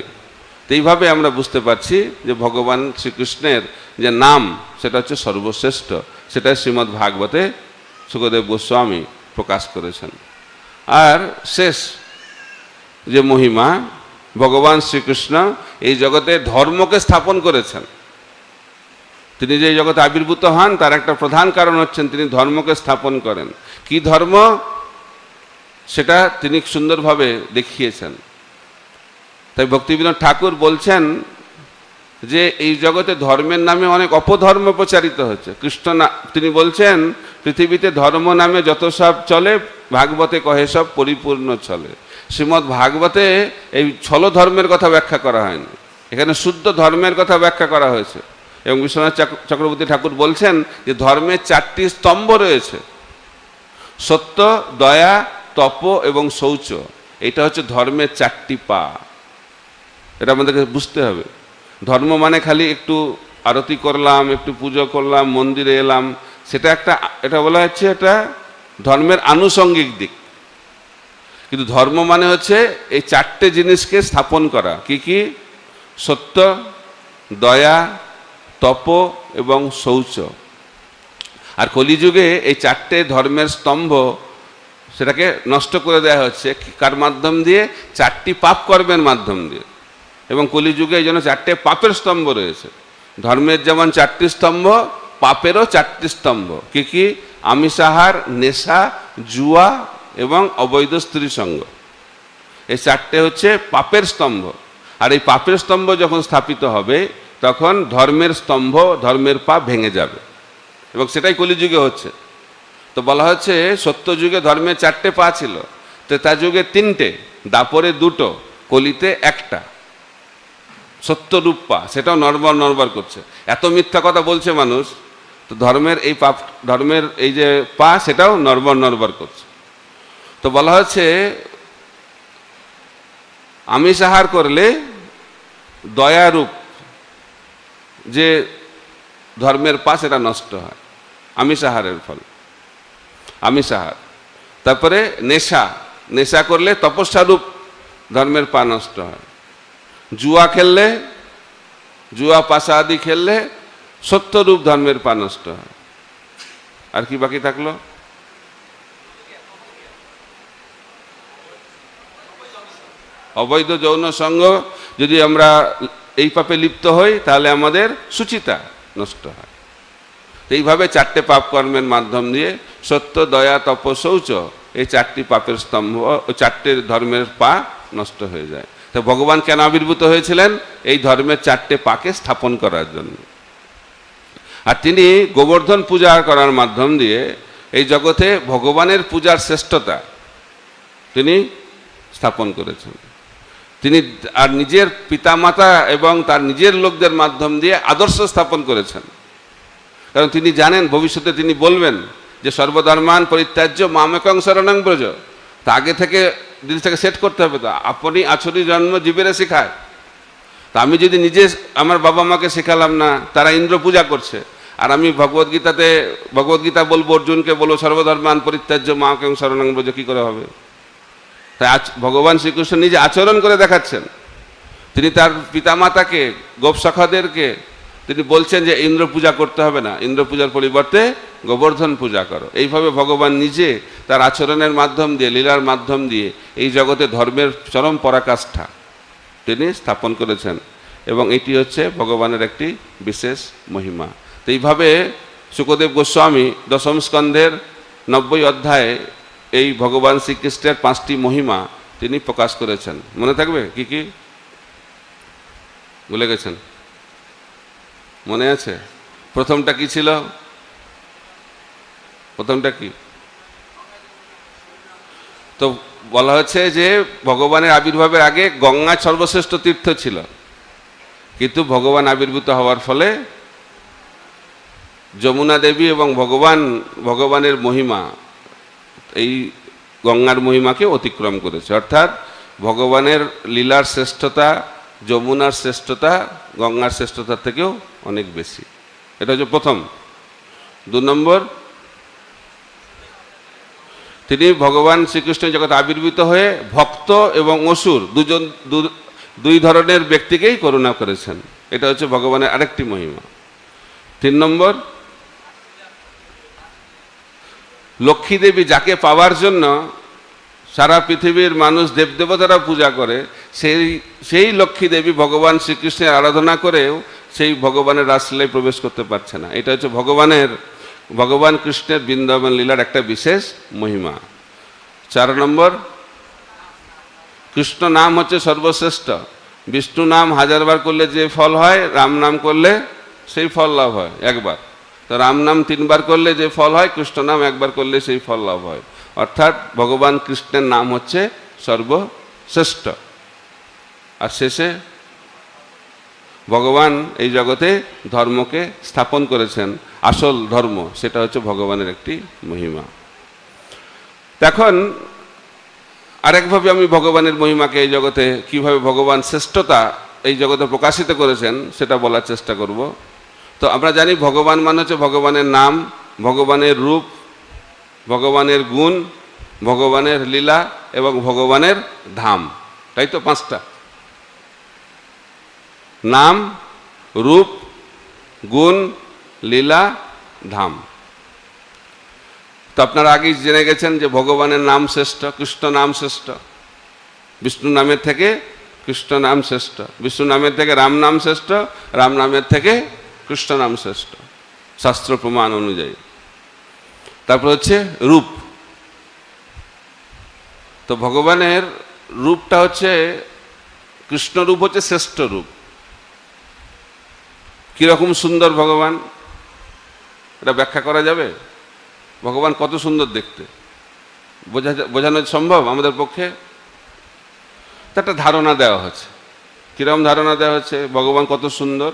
এইভাবে আমরা বুঝতে পারছি যে ভগবান শ্রীকৃষ্ণের যে নাম সেটা হচ্ছে সর্বশ্রেষ্ঠ সেটা শ্রীমদ্ ভাগবতে সুখদেব গোস্বামী প্রকাশ করেছেন আর শেষ যে মহিমা ভগবান শ্রীকৃষ্ণ এই জগতে ধর্মকে স্থাপন করেছেন তিনি যে জগতে আবির্ভূত হন তার একটা প্রধান কারণ হচ্ছেন তিনি ধর্মকে স্থাপন করেন কি ধর্ম সেটা তিনি সুন্দরভাবে দেখিয়েছেন তাই ভক্তিবিনোদ ঠাকুর বলছেন যে এই জগতে ধর্মের নামে অনেক অপধর্ম প্রচারিত হচ্ছে কৃষ্ণ না তিনি বলছেন পৃথিবীতে ধর্ম নামে যত সব চলে ভাগবতে কহে সব পরিপূর্ণ চলে শ্রীমদ্ ভাগবতে এই ছল ধর্মের কথা ব্যাখ্যা করা হয়নি এখানে শুদ্ধ ধর্মের কথা ব্যাখ্যা করা হয়েছে এবং বিশ্বনাথ চক্রবর্তী ঠাকুর বলছেন যে ধর্মের চারটি স্তম্ভ রয়েছে সত্য দয়া তপ এবং শৌচ এটা হচ্ছে ধর্মের চারটি পা এটা আমাদেরকে বুঝতে হবে ধর্ম মানে খালি একটু আরতি করলাম একটু পুজো করলাম মন্দিরে এলাম সেটা একটা এটা বলা হচ্ছে এটা ধর্মের আনুষঙ্গিক দিক কিন্তু ধর্ম মানে হচ্ছে এই চারটে জিনিসকে স্থাপন করা কি কি সত্য দয়া তপ এবং শৌচ আর কলিযুগে এই চারটে ধর্মের স্তম্ভ সেটাকে নষ্ট করে দেওয়া হচ্ছে কার মাধ্যম দিয়ে চারটি পাপ কর্মের মাধ্যম দিয়ে এবং কলিযুগে এই জন্য চারটে পাপের স্তম্ভ রয়েছে ধর্মের যেমন চারটি স্তম্ভ পাপেরও চারটি স্তম্ভ কি কি আমিষাহার নেশা জুয়া এবং অবৈধ স্ত্রী সঙ্গ এই চারটে হচ্ছে পাপের স্তম্ভ আর এই পাপের স্তম্ভ যখন স্থাপিত হবে তখন ধর্মের স্তম্ভ ধর্মের পা ভেঙে যাবে এবং সেটাই কলিযুগে হচ্ছে তো বলা হচ্ছে সত্যযুগে ধর্মের চারটে পা ছিল তা যুগে তিনটে দাপরে দুটো কলিতে একটা সত্যরূপ পা সেটাও নরবর নরবর করছে এত মিথ্যা কথা বলছে মানুষ তো ধর্মের এই পাপ ধর্মের এই যে পা সেটাও নরবর নরবর করছে তো বলা হচ্ছে আমিষ আহার করলে দয়ারূপ যে ধর্মের পাশ এটা নষ্ট হয় আমিষ আহারের ফল আমিষ আহার তারপরে নেশা নেশা করলে তপস্যারূপ ধর্মের পা নষ্ট হয় জুয়া খেললে জুয়া পাশা আদি খেললে সত্যরূপ ধর্মের পা নষ্ট হয় আর কি বাকি থাকলো অবৈধ যৌন সঙ্গ যদি আমরা এই পাপে লিপ্ত হই তাহলে আমাদের সুচিতা নষ্ট হয় এইভাবে চারটে পাপ কর্মের মাধ্যম দিয়ে সত্য দয়া তপ শৌচ এই চারটি পাপের স্তম্ভ ও চারটে ধর্মের পা নষ্ট হয়ে যায় তো ভগবান কেন আবির্ভূত হয়েছিলেন এই ধর্মের চারটে পাকে স্থাপন করার জন্য আর তিনি গোবর্ধন পূজা করার মাধ্যম দিয়ে এই জগতে ভগবানের পূজার শ্রেষ্ঠতা তিনি স্থাপন করেছেন তিনি আর নিজের পিতামাতা এবং তার নিজের লোকদের মাধ্যম দিয়ে আদর্শ স্থাপন করেছেন কারণ তিনি জানেন ভবিষ্যতে তিনি বলবেন যে সর্বধর্মান পরিত্যাজ্য মামেকং শরণাং ব্রজ তা আগে থেকে জিনিসটাকে সেট করতে হবে তো আপনি আছরি জন্ম জীবেরা শেখায় তা আমি যদি নিজে আমার বাবা মাকে শেখালাম না তারা ইন্দ্র পূজা করছে আর আমি ভগবদ্গীতাতে ভগবদ্গীতা বলবো অর্জুনকে বলবো সর্বধর্মান পরিত্যাজ্য মাকে শরণাং কী করে হবে তাই ভগবান শ্রীকৃষ্ণ নিজে আচরণ করে দেখাচ্ছেন তিনি তার পিতামাতাকে গোপশাখাদেরকে তিনি বলছেন যে ইন্দ্র পূজা করতে হবে না ইন্দ্র পূজার পরিবর্তে গোবর্ধন পূজা করো এইভাবে ভগবান নিজে তার আচরণের মাধ্যম দিয়ে লীলার মাধ্যম দিয়ে এই জগতে ধর্মের চরম পরাকাষ্ঠা তিনি স্থাপন করেছেন এবং এটি হচ্ছে ভগবানের একটি বিশেষ মহিমা তো এইভাবে সুকদেব গোস্বামী দশম স্কন্ধের নব্বই অধ্যায়ে এই ভগবান শ্রীকৃষ্ণের পাঁচটি মহিমা তিনি প্রকাশ করেছেন মনে থাকবে কি কি ভুলে গেছেন মনে আছে প্রথমটা কি ছিল প্রথমটা কি তো বলা হচ্ছে যে ভগবানের আবির্ভাবের আগে গঙ্গা সর্বশ্রেষ্ঠ তীর্থ ছিল কিন্তু ভগবান আবির্ভূত হওয়ার ফলে যমুনা দেবী এবং ভগবান ভগবানের মহিমা এই গঙ্গার মহিমাকে অতিক্রম করেছে অর্থাৎ ভগবানের লীলার শ্রেষ্ঠতা যমুনার শ্রেষ্ঠতা গঙ্গার শ্রেষ্ঠতার থেকেও অনেক বেশি এটা হচ্ছে প্রথম দু নম্বর তিনি ভগবান শ্রীকৃষ্ণ জগৎ আবির্ভূত হয়ে ভক্ত এবং অসুর দুজন দুই ধরনের ব্যক্তিকেই করুণা করেছেন এটা হচ্ছে ভগবানের আরেকটি মহিমা তিন নম্বর লক্ষ্মীদেবী যাকে পাওয়ার জন্য সারা পৃথিবীর মানুষ দেবদেবতারা পূজা করে সেই সেই লক্ষ্মীদেবী ভগবান শ্রীকৃষ্ণের আরাধনা করেও সেই ভগবানের রাসলীলায় প্রবেশ করতে পারছে না এটা হচ্ছে ভগবানের ভগবান কৃষ্ণের বৃন্দাবন লীলার একটা বিশেষ মহিমা চার নম্বর কৃষ্ণ নাম হচ্ছে সর্বশ্রেষ্ঠ বিষ্ণু নাম হাজারবার করলে যে ফল হয় রাম নাম করলে সেই ফল লাভ হয় একবার তো রাম নাম তিনবার করলে যে ফল হয় কৃষ্ণ নাম একবার করলে সেই ফল লাভ হয় অর্থাৎ ভগবান কৃষ্ণের নাম হচ্ছে সর্বশ্রেষ্ঠ আর শেষে ভগবান এই জগতে ধর্মকে স্থাপন করেছেন আসল ধর্ম সেটা হচ্ছে ভগবানের একটি মহিমা এখন আরেকভাবে আমি ভগবানের মহিমাকে এই জগতে কিভাবে ভগবান শ্রেষ্ঠতা এই জগতে প্রকাশিত করেছেন সেটা বলার চেষ্টা করব তো আমরা জানি ভগবান মানে হচ্ছে ভগবানের নাম ভগবানের রূপ ভগবানের গুণ ভগবানের লীলা এবং ভগবানের ধাম তাই তো পাঁচটা নাম রূপ গুণ লীলা ধাম তো আপনারা আগেই জেনে গেছেন যে ভগবানের নাম শ্রেষ্ঠ কৃষ্ণ নাম শ্রেষ্ঠ বিষ্ণু নামের থেকে কৃষ্ণ নাম শ্রেষ্ঠ বিষ্ণু নামের থেকে রাম নাম শ্রেষ্ঠ রাম নামের থেকে কৃষ্ণ নাম শ্রেষ্ঠ শাস্ত্র প্রমাণ অনুযায়ী তারপর হচ্ছে রূপ তো ভগবানের রূপটা হচ্ছে কৃষ্ণ হচ্ছে শ্রেষ্ঠ রূপ কীরকম সুন্দর ভগবান এটা ব্যাখ্যা করা যাবে ভগবান কত সুন্দর দেখতে বোঝা বোঝানো সম্ভব আমাদের পক্ষে তা একটা ধারণা দেওয়া হচ্ছে কীরকম ধারণা দেওয়া হচ্ছে ভগবান কত সুন্দর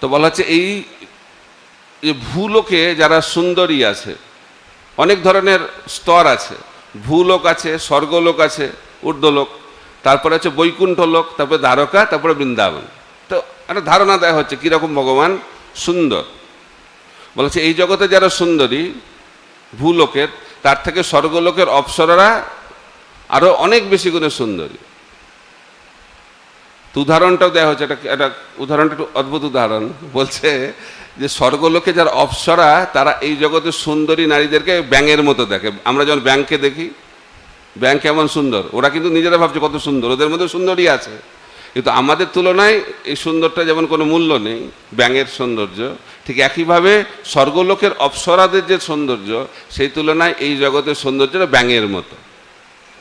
তো বলা হচ্ছে এই ভূলোকে যারা সুন্দরী আছে অনেক ধরনের স্তর আছে ভূলোক আছে স্বর্গলোক আছে ঊর্ধ্বলোক তারপরে হচ্ছে বৈকুণ্ঠ লোক তারপরে দ্বারকা তারপরে বৃন্দাবন তো একটা ধারণা দেওয়া হচ্ছে কীরকম ভগবান সুন্দর বলেছে এই জগতে যারা সুন্দরী ভূলোকের তার থেকে স্বর্গলোকের অপসররা আরও অনেক বেশি গুণে সুন্দরী তো উদাহরণটাও দেওয়া হয়েছে এটা একটা উদাহরণটা একটু অদ্ভুত উদাহরণ বলছে যে স্বর্গলোকে যারা অপসরা তারা এই জগতে সুন্দরী নারীদেরকে ব্যাঙের মতো দেখে আমরা যখন ব্যাংকে দেখি ব্যাংক এমন সুন্দর ওরা কিন্তু নিজেরা ভাবছে কত সুন্দর ওদের মধ্যে সুন্দরী আছে কিন্তু আমাদের তুলনায় এই সুন্দরটা যেমন কোনো মূল্য নেই ব্যাঙের সৌন্দর্য ঠিক একইভাবে স্বর্গলোকের অপসরাদের যে সৌন্দর্য সেই তুলনায় এই জগতের সৌন্দর্যটা ব্যাঙের মতো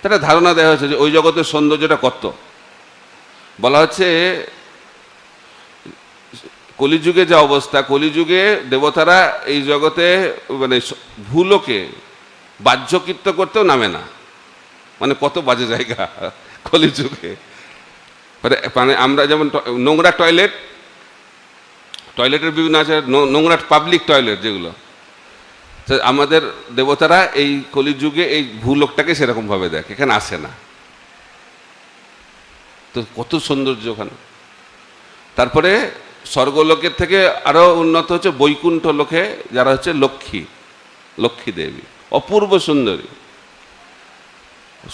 তারা ধারণা দেওয়া হয়েছে যে ওই জগতের সৌন্দর্যটা কত বলা হচ্ছে কলিযুগে যা অবস্থা কলিযুগে দেবতারা এই জগতে মানে ভুলোকে বাহ্যকৃত করতেও নামে না মানে কত বাজে জায়গা কলিযুগে মানে মানে আমরা যেমন নোংরা টয়লেট টয়লেটের বিভিন্ন আছে নোংরা পাবলিক টয়লেট যেগুলো আমাদের দেবতারা এই কলিযুগে এই ভূলোকটাকে সেরকমভাবে দেখে এখানে আসে না তো কত সৌন্দর্য ওখানে তারপরে স্বর্গলোকের থেকে আরও উন্নত হচ্ছে বৈকুণ্ঠ লোকে যারা হচ্ছে লক্ষ্মী লক্ষ্মী দেবী অপূর্ব সুন্দরী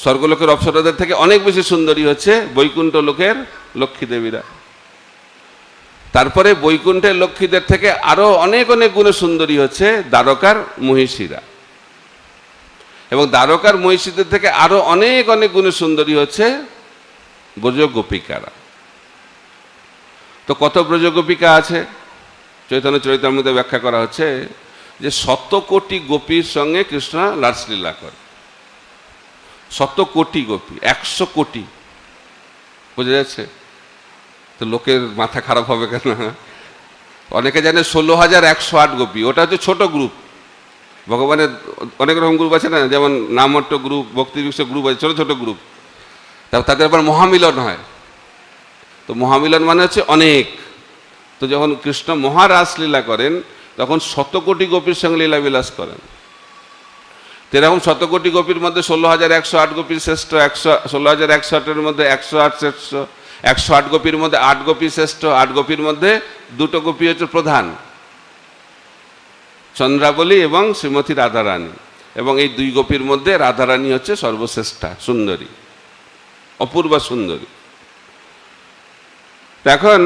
স্বর্গলোকের অপসরাদের থেকে অনেক বেশি সুন্দরী হচ্ছে বৈকুণ্ঠ লোকের লক্ষ্মী দেবীরা তারপরে বৈকুণ্ঠের লক্ষ্মীদের থেকে আরও অনেক অনেক গুণে সুন্দরী হচ্ছে দ্বারকার মহিষীরা এবং দ্বারকার মহিষীদের থেকে আরও অনেক অনেক গুণে সুন্দরী হচ্ছে ব্রজগোপিকারা তো কত ব্রজগোপিকা আছে চৈতন্য মধ্যে ব্যাখ্যা করা হচ্ছে যে শত কোটি গোপীর সঙ্গে কৃষ্ণ লাসলীলা করে শত কোটি গোপী একশো কোটি বোঝা যাচ্ছে তো লোকের মাথা খারাপ হবে কেন অনেকে জানে ষোলো হাজার একশো আট গোপী ওটা হচ্ছে ছোট গ্রুপ ভগবানের অনেক রকম গ্রুপ আছে না যেমন নামট্ট গ্রুপ ভক্তিবৃক্ষ গ্রুপ আছে ছোটো ছোটো গ্রুপ তারপর তাদের আবার মহামিলন হয় তো মহামিলন মানে হচ্ছে অনেক তো যখন কৃষ্ণ মহারাস লীলা করেন তখন শতকোটি গোপীর সঙ্গে লীলাবিলাস করেন শত শতকোটি গোপীর মধ্যে ষোলো হাজার একশো আট গোপীর শ্রেষ্ঠ একশো ষোলো হাজার একশো আটের মধ্যে একশো আট শ্রেষ্ঠ একশো আট গোপীর মধ্যে আট গোপী শ্রেষ্ঠ আট গোপীর মধ্যে দুটো গোপী হচ্ছে প্রধান চন্দ্রাবলী এবং শ্রীমতী রাধারানী এবং এই দুই গোপীর মধ্যে রাধারানী হচ্ছে সর্বশ্রেষ্ঠা সুন্দরী অপূর্বা সুন্দরী এখন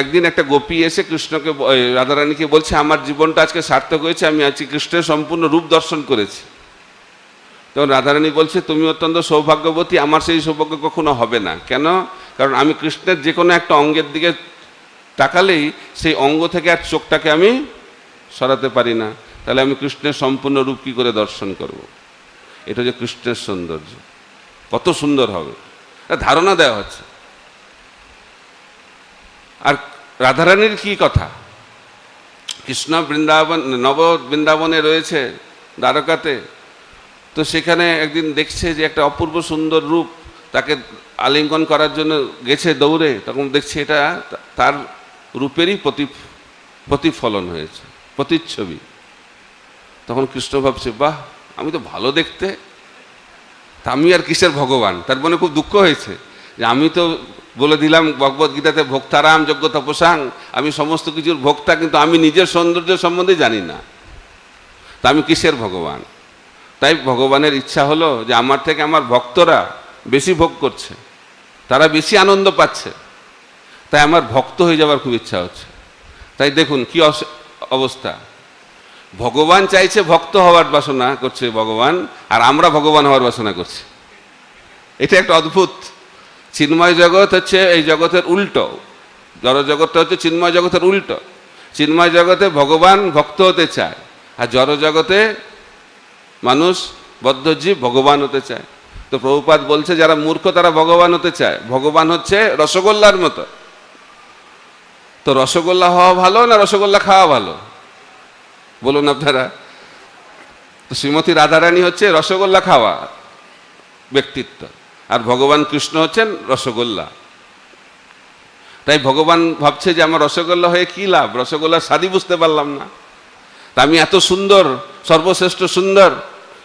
একদিন একটা গোপী এসে কৃষ্ণকে রাধারানীকে বলছে আমার জীবনটা আজকে সার্থক হয়েছে আমি আজকে কৃষ্ণের সম্পূর্ণ রূপ দর্শন করেছি তখন রাধারানী বলছে তুমি অত্যন্ত সৌভাগ্যবতী আমার সেই সৌভাগ্য কখনো হবে না কেন কারণ আমি কৃষ্ণের যে কোনো একটা অঙ্গের দিকে তাকালেই সেই অঙ্গ থেকে আর চোখটাকে আমি সরাতে পারি না তাহলে আমি কৃষ্ণের সম্পূর্ণ রূপ কী করে দর্শন করব। এটা যে কৃষ্ণের সৌন্দর্য কত সুন্দর হবে ধারণা দেওয়া হচ্ছে আর রাধারানীর কি কথা কৃষ্ণ বৃন্দাবন নব বৃন্দাবনে রয়েছে দ্বারকাতে তো সেখানে একদিন দেখছে যে একটা অপূর্ব সুন্দর রূপ তাকে আলিঙ্গন করার জন্য গেছে দৌড়ে তখন দেখছে এটা তার রূপেরই প্রতি প্রতিফলন হয়েছে প্রতিচ্ছবি তখন কৃষ্ণ ভাবছে বাহ আমি তো ভালো দেখতে তা আমি আর কিসের ভগবান তার মনে খুব দুঃখ হয়েছে যে আমি তো বলে দিলাম ভগবদ্গীতাতে ভোক্তারাম যোগ্য তপসাং আমি সমস্ত কিছুর ভোক্তা কিন্তু আমি নিজের সৌন্দর্য সম্বন্ধে জানি না তা আমি কিসের ভগবান তাই ভগবানের ইচ্ছা হলো যে আমার থেকে আমার ভক্তরা বেশি ভোগ করছে তারা বেশি আনন্দ পাচ্ছে তাই আমার ভক্ত হয়ে যাওয়ার খুব ইচ্ছা হচ্ছে তাই দেখুন কি অবস্থা ভগবান চাইছে ভক্ত হওয়ার বাসনা করছে ভগবান আর আমরা ভগবান হওয়ার বাসনা করছি এটা একটা অদ্ভুত চিন্ময় জগৎ হচ্ছে এই জগতের উল্টো জড়জগৎটা হচ্ছে চিন্ময় জগতের উল্টো চিন্ময় জগতে ভগবান ভক্ত হতে চায় আর জড়জগতে মানুষ বদ্ধজীব ভগবান হতে চায় তো প্রভুপাত বলছে যারা মূর্খ তারা ভগবান হতে চায় ভগবান হচ্ছে রসগোল্লার মতো তো রসগোল্লা হওয়া ভালো না রসগোল্লা খাওয়া ভালো বলুন আপনারা শ্রীমতী রাধারানী হচ্ছে রসগোল্লা খাওয়া ব্যক্তিত্ব আর ভগবান কৃষ্ণ হচ্ছেন রসগোল্লা তাই ভগবান ভাবছে যে আমার রসগোল্লা হয়ে কী লাভ রসগোল্লার স্বাদই বুঝতে পারলাম না তা আমি এত সুন্দর সর্বশ্রেষ্ঠ সুন্দর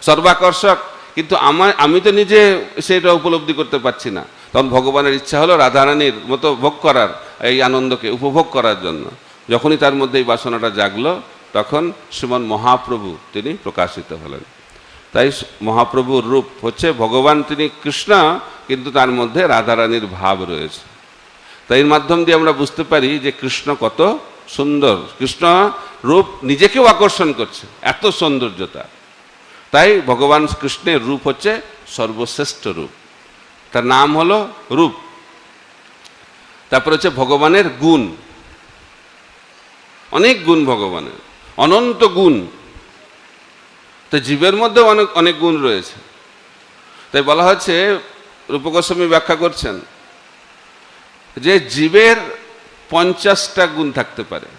সর্বাকর্ষক কিন্তু আমার আমি তো নিজে সেটা উপলব্ধি করতে পারছি না তখন ভগবানের ইচ্ছা হলো রাধারানীর মতো ভোগ করার এই আনন্দকে উপভোগ করার জন্য যখনই তার মধ্যে এই বাসনাটা জাগলো তখন শ্রীমন মহাপ্রভু তিনি প্রকাশিত হলেন তাই মহাপ্রভুর রূপ হচ্ছে ভগবান তিনি কৃষ্ণ কিন্তু তার মধ্যে রাধারানীর ভাব রয়েছে তাই এর মাধ্যম দিয়ে আমরা বুঝতে পারি যে কৃষ্ণ কত সুন্দর কৃষ্ণ রূপ নিজেকেও আকর্ষণ করছে এত সৌন্দর্যতা তাই ভগবান কৃষ্ণের রূপ হচ্ছে সর্বশ্রেষ্ঠ রূপ তার নাম হলো রূপ তারপর হচ্ছে ভগবানের গুণ অনেক গুণ ভগবানের অনন্ত গুণ তো জীবের মধ্যে অনেক অনেক গুণ রয়েছে তাই বলা হচ্ছে রূপগোস্বামী ব্যাখ্যা করছেন যে জীবের পঞ্চাশটা গুণ থাকতে পারে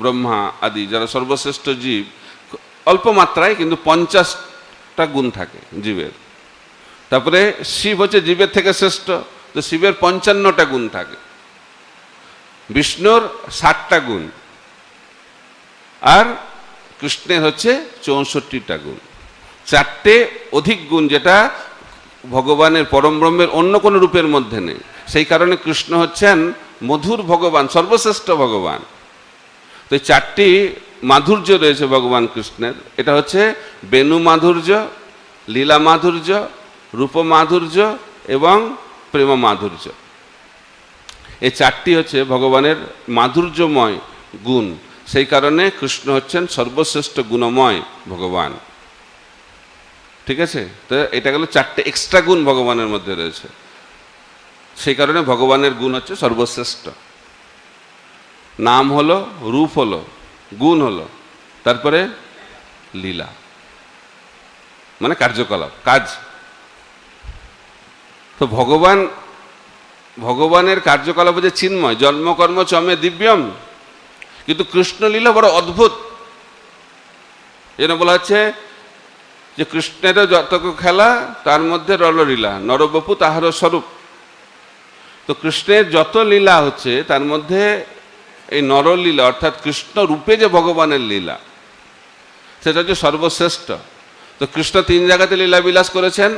ব্রহ্মা আদি যারা সর্বশ্রেষ্ঠ জীব অল্প মাত্রায় কিন্তু পঞ্চাশটা গুণ থাকে জীবের তারপরে শিব হচ্ছে জীবের থেকে শ্রেষ্ঠ তো শিবের পঞ্চান্নটা গুণ থাকে বিষ্ণুর ষাটটা গুণ আর কৃষ্ণের হচ্ছে চৌষট্টিটা গুণ চারটে অধিক গুণ যেটা ভগবানের পরম ব্রহ্মের অন্য কোনো রূপের মধ্যে নেই সেই কারণে কৃষ্ণ হচ্ছেন মধুর ভগবান সর্বশ্রেষ্ঠ ভগবান তো এই চারটি মাধুর্য রয়েছে ভগবান কৃষ্ণের এটা হচ্ছে বেণু মাধুর্য লীলা মাধুর্য রূপ মাধুর্য এবং প্রেম মাধুর্য এই চারটি হচ্ছে ভগবানের মাধুর্যময় গুণ সেই কারণে কৃষ্ণ হচ্ছেন সর্বশ্রেষ্ঠ গুণময় ভগবান ঠিক আছে তো এটা গেল চারটে এক্সট্রা গুণ ভগবানের মধ্যে রয়েছে সেই কারণে ভগবানের গুণ হচ্ছে সর্বশ্রেষ্ঠ নাম হলো রূপ হলো গুণ হলো তারপরে লীলা মানে কার্যকলাপ কাজ তো ভগবান ভগবানের কার্যকলাপ হচ্ছে চিন্ময় জন্মকর্ম চমে দিব্যম কিন্তু কৃষ্ণলীলা বড় অদ্ভুত যেন বলা হচ্ছে যে কৃষ্ণের যতক খেলা তার মধ্যে রললীলা নরবপু তাহার স্বরূপ তো কৃষ্ণের যত লীলা হচ্ছে তার মধ্যে এই নরলীলা অর্থাৎ কৃষ্ণ রূপে যে ভগবানের লীলা সেটা হচ্ছে সর্বশ্রেষ্ঠ তো কৃষ্ণ তিন জায়গাতে লীলা বিলাস করেছেন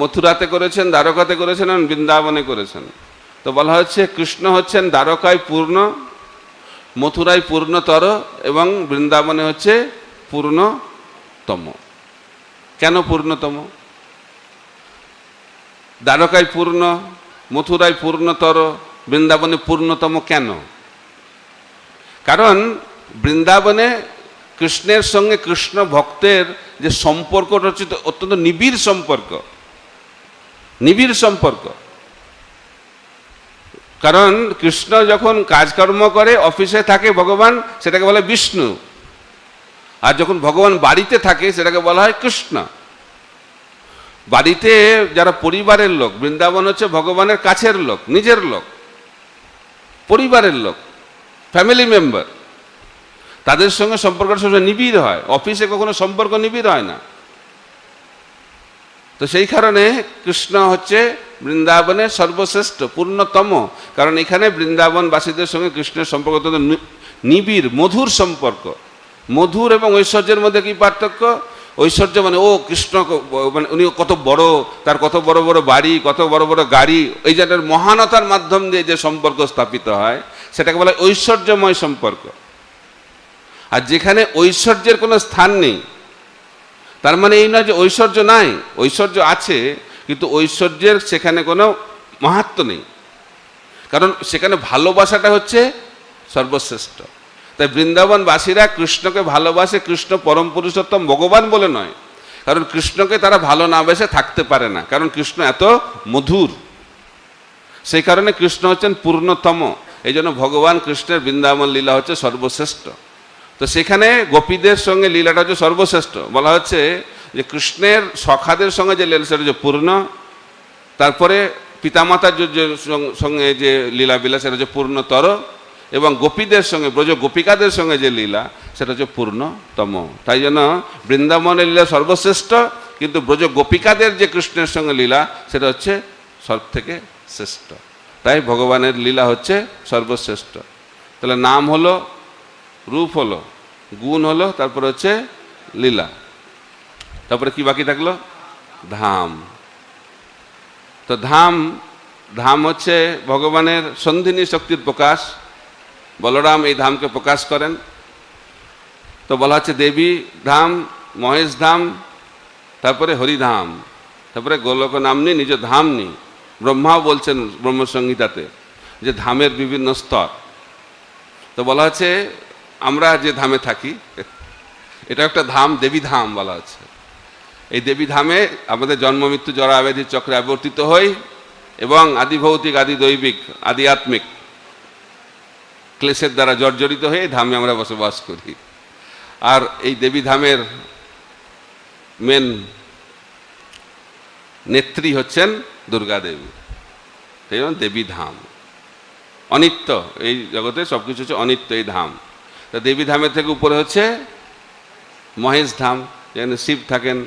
মথুরাতে করেছেন দ্বারকাতে করেছেন এবং বৃন্দাবনে করেছেন তো বলা হচ্ছে কৃষ্ণ হচ্ছেন দ্বারকায় পূর্ণ মথুরাই পূর্ণতর এবং বৃন্দাবনে হচ্ছে পূর্ণতম কেন পূর্ণতম দ্বারকায় পূর্ণ মথুরায় পূর্ণতর বৃন্দাবনে পূর্ণতম কেন কারণ বৃন্দাবনে কৃষ্ণের সঙ্গে কৃষ্ণ ভক্তের যে সম্পর্কটা হচ্ছে অত্যন্ত নিবিড় সম্পর্ক নিবিড় সম্পর্ক কারণ কৃষ্ণ যখন কাজকর্ম করে অফিসে থাকে ভগবান সেটাকে বলে বিষ্ণু আর যখন ভগবান বাড়িতে থাকে সেটাকে বলা হয় কৃষ্ণ বাড়িতে যারা পরিবারের লোক বৃন্দাবন হচ্ছে ভগবানের কাছের লোক নিজের লোক পরিবারের লোক ফ্যামিলি মেম্বার তাদের সঙ্গে সম্পর্কটা সবসময় নিবিড় হয় অফিসে কখনো সম্পর্ক নিবিড় হয় না তো সেই কারণে কৃষ্ণ হচ্ছে বৃন্দাবনের সর্বশ্রেষ্ঠ পূর্ণতম কারণ এখানে বৃন্দাবনবাসীদের সঙ্গে কৃষ্ণের সম্পর্ক তো নিবিড় মধুর সম্পর্ক মধুর এবং ঐশ্বর্যের মধ্যে কি পার্থক্য ঐশ্বর্য মানে ও কৃষ্ণ মানে উনি কত বড় তার কত বড় বড় বাড়ি কত বড় বড় গাড়ি এই যে মহানতার মাধ্যম দিয়ে যে সম্পর্ক স্থাপিত হয় সেটাকে বলা ঐশ্বর্যময় সম্পর্ক আর যেখানে ঐশ্বর্যের কোনো স্থান নেই তার মানে এই নয় যে ঐশ্বর্য নাই ঐশ্বর্য আছে কিন্তু ঐশ্বর্যের সেখানে কোনো মাহাত্ম নেই কারণ সেখানে ভালোবাসাটা হচ্ছে সর্বশ্রেষ্ঠ তাই বৃন্দাবনবাসীরা কৃষ্ণকে ভালোবাসে কৃষ্ণ পরম পুরুষোত্তম ভগবান বলে নয় কারণ কৃষ্ণকে তারা ভালো না বেসে থাকতে পারে না কারণ কৃষ্ণ এত মধুর সেই কারণে কৃষ্ণ হচ্ছেন পূর্ণতম এই জন্য ভগবান কৃষ্ণের বৃন্দাবন লীলা হচ্ছে সর্বশ্রেষ্ঠ তো সেখানে গোপীদের সঙ্গে লীলাটা হচ্ছে সর্বশ্রেষ্ঠ বলা হচ্ছে যে কৃষ্ণের সখাদের সঙ্গে যে লীলা সেটা হচ্ছে পূর্ণ তারপরে পিতামাতার যে সঙ্গে যে লীলা বিলা সেটা হচ্ছে পূর্ণতর এবং গোপীদের সঙ্গে ব্রজ গোপিকাদের সঙ্গে যে লীলা সেটা হচ্ছে পূর্ণতম তাই জন্য বৃন্দাবনের লীলা সর্বশ্রেষ্ঠ কিন্তু ব্রজ গোপিকাদের যে কৃষ্ণের সঙ্গে লীলা সেটা হচ্ছে সব থেকে শ্রেষ্ঠ তাই ভগবানের লীলা হচ্ছে সর্বশ্রেষ্ঠ তাহলে নাম হলো রূপ হলো গুণ হলো তারপর হচ্ছে লীলা তারপরে কি বাকি থাকলো ধাম তো ধাম ধাম হচ্ছে ভগবানের সন্ধিনী শক্তির প্রকাশ বলরাম এই ধামকে প্রকাশ করেন তো বলা হচ্ছে দেবী ধাম মহেশ ধাম তারপরে হরিধাম তারপরে গোলক নামনি নিজ ধামনি ব্রহ্মাও বলছেন ব্রহ্মসংহিতাতে যে ধামের বিভিন্ন স্তর তো বলা হচ্ছে আমরা যে ধামে থাকি এটা একটা ধাম দেবী ধাম বলা আছে এই দেবী ধামে আমাদের জন্ম মৃত্যু জরা আবেদি চক্রে আবর্তিত হই এবং আদি ভৌতিক আদি দৈবিক আদি আত্মিক ক্লেশের দ্বারা জর্জরিত হয়ে ধামে আমরা বসবাস করি আর এই দেবী ধামের মেন নেত্রী হচ্ছেন দুর্গা দেবী সেই জন্য দেবী ধাম অনিত্য এই জগতে সব কিছু হচ্ছে অনিত্য এই ধাম তা দেবীধামের থেকে উপরে হচ্ছে মহেশ ধাম যেখানে শিব থাকেন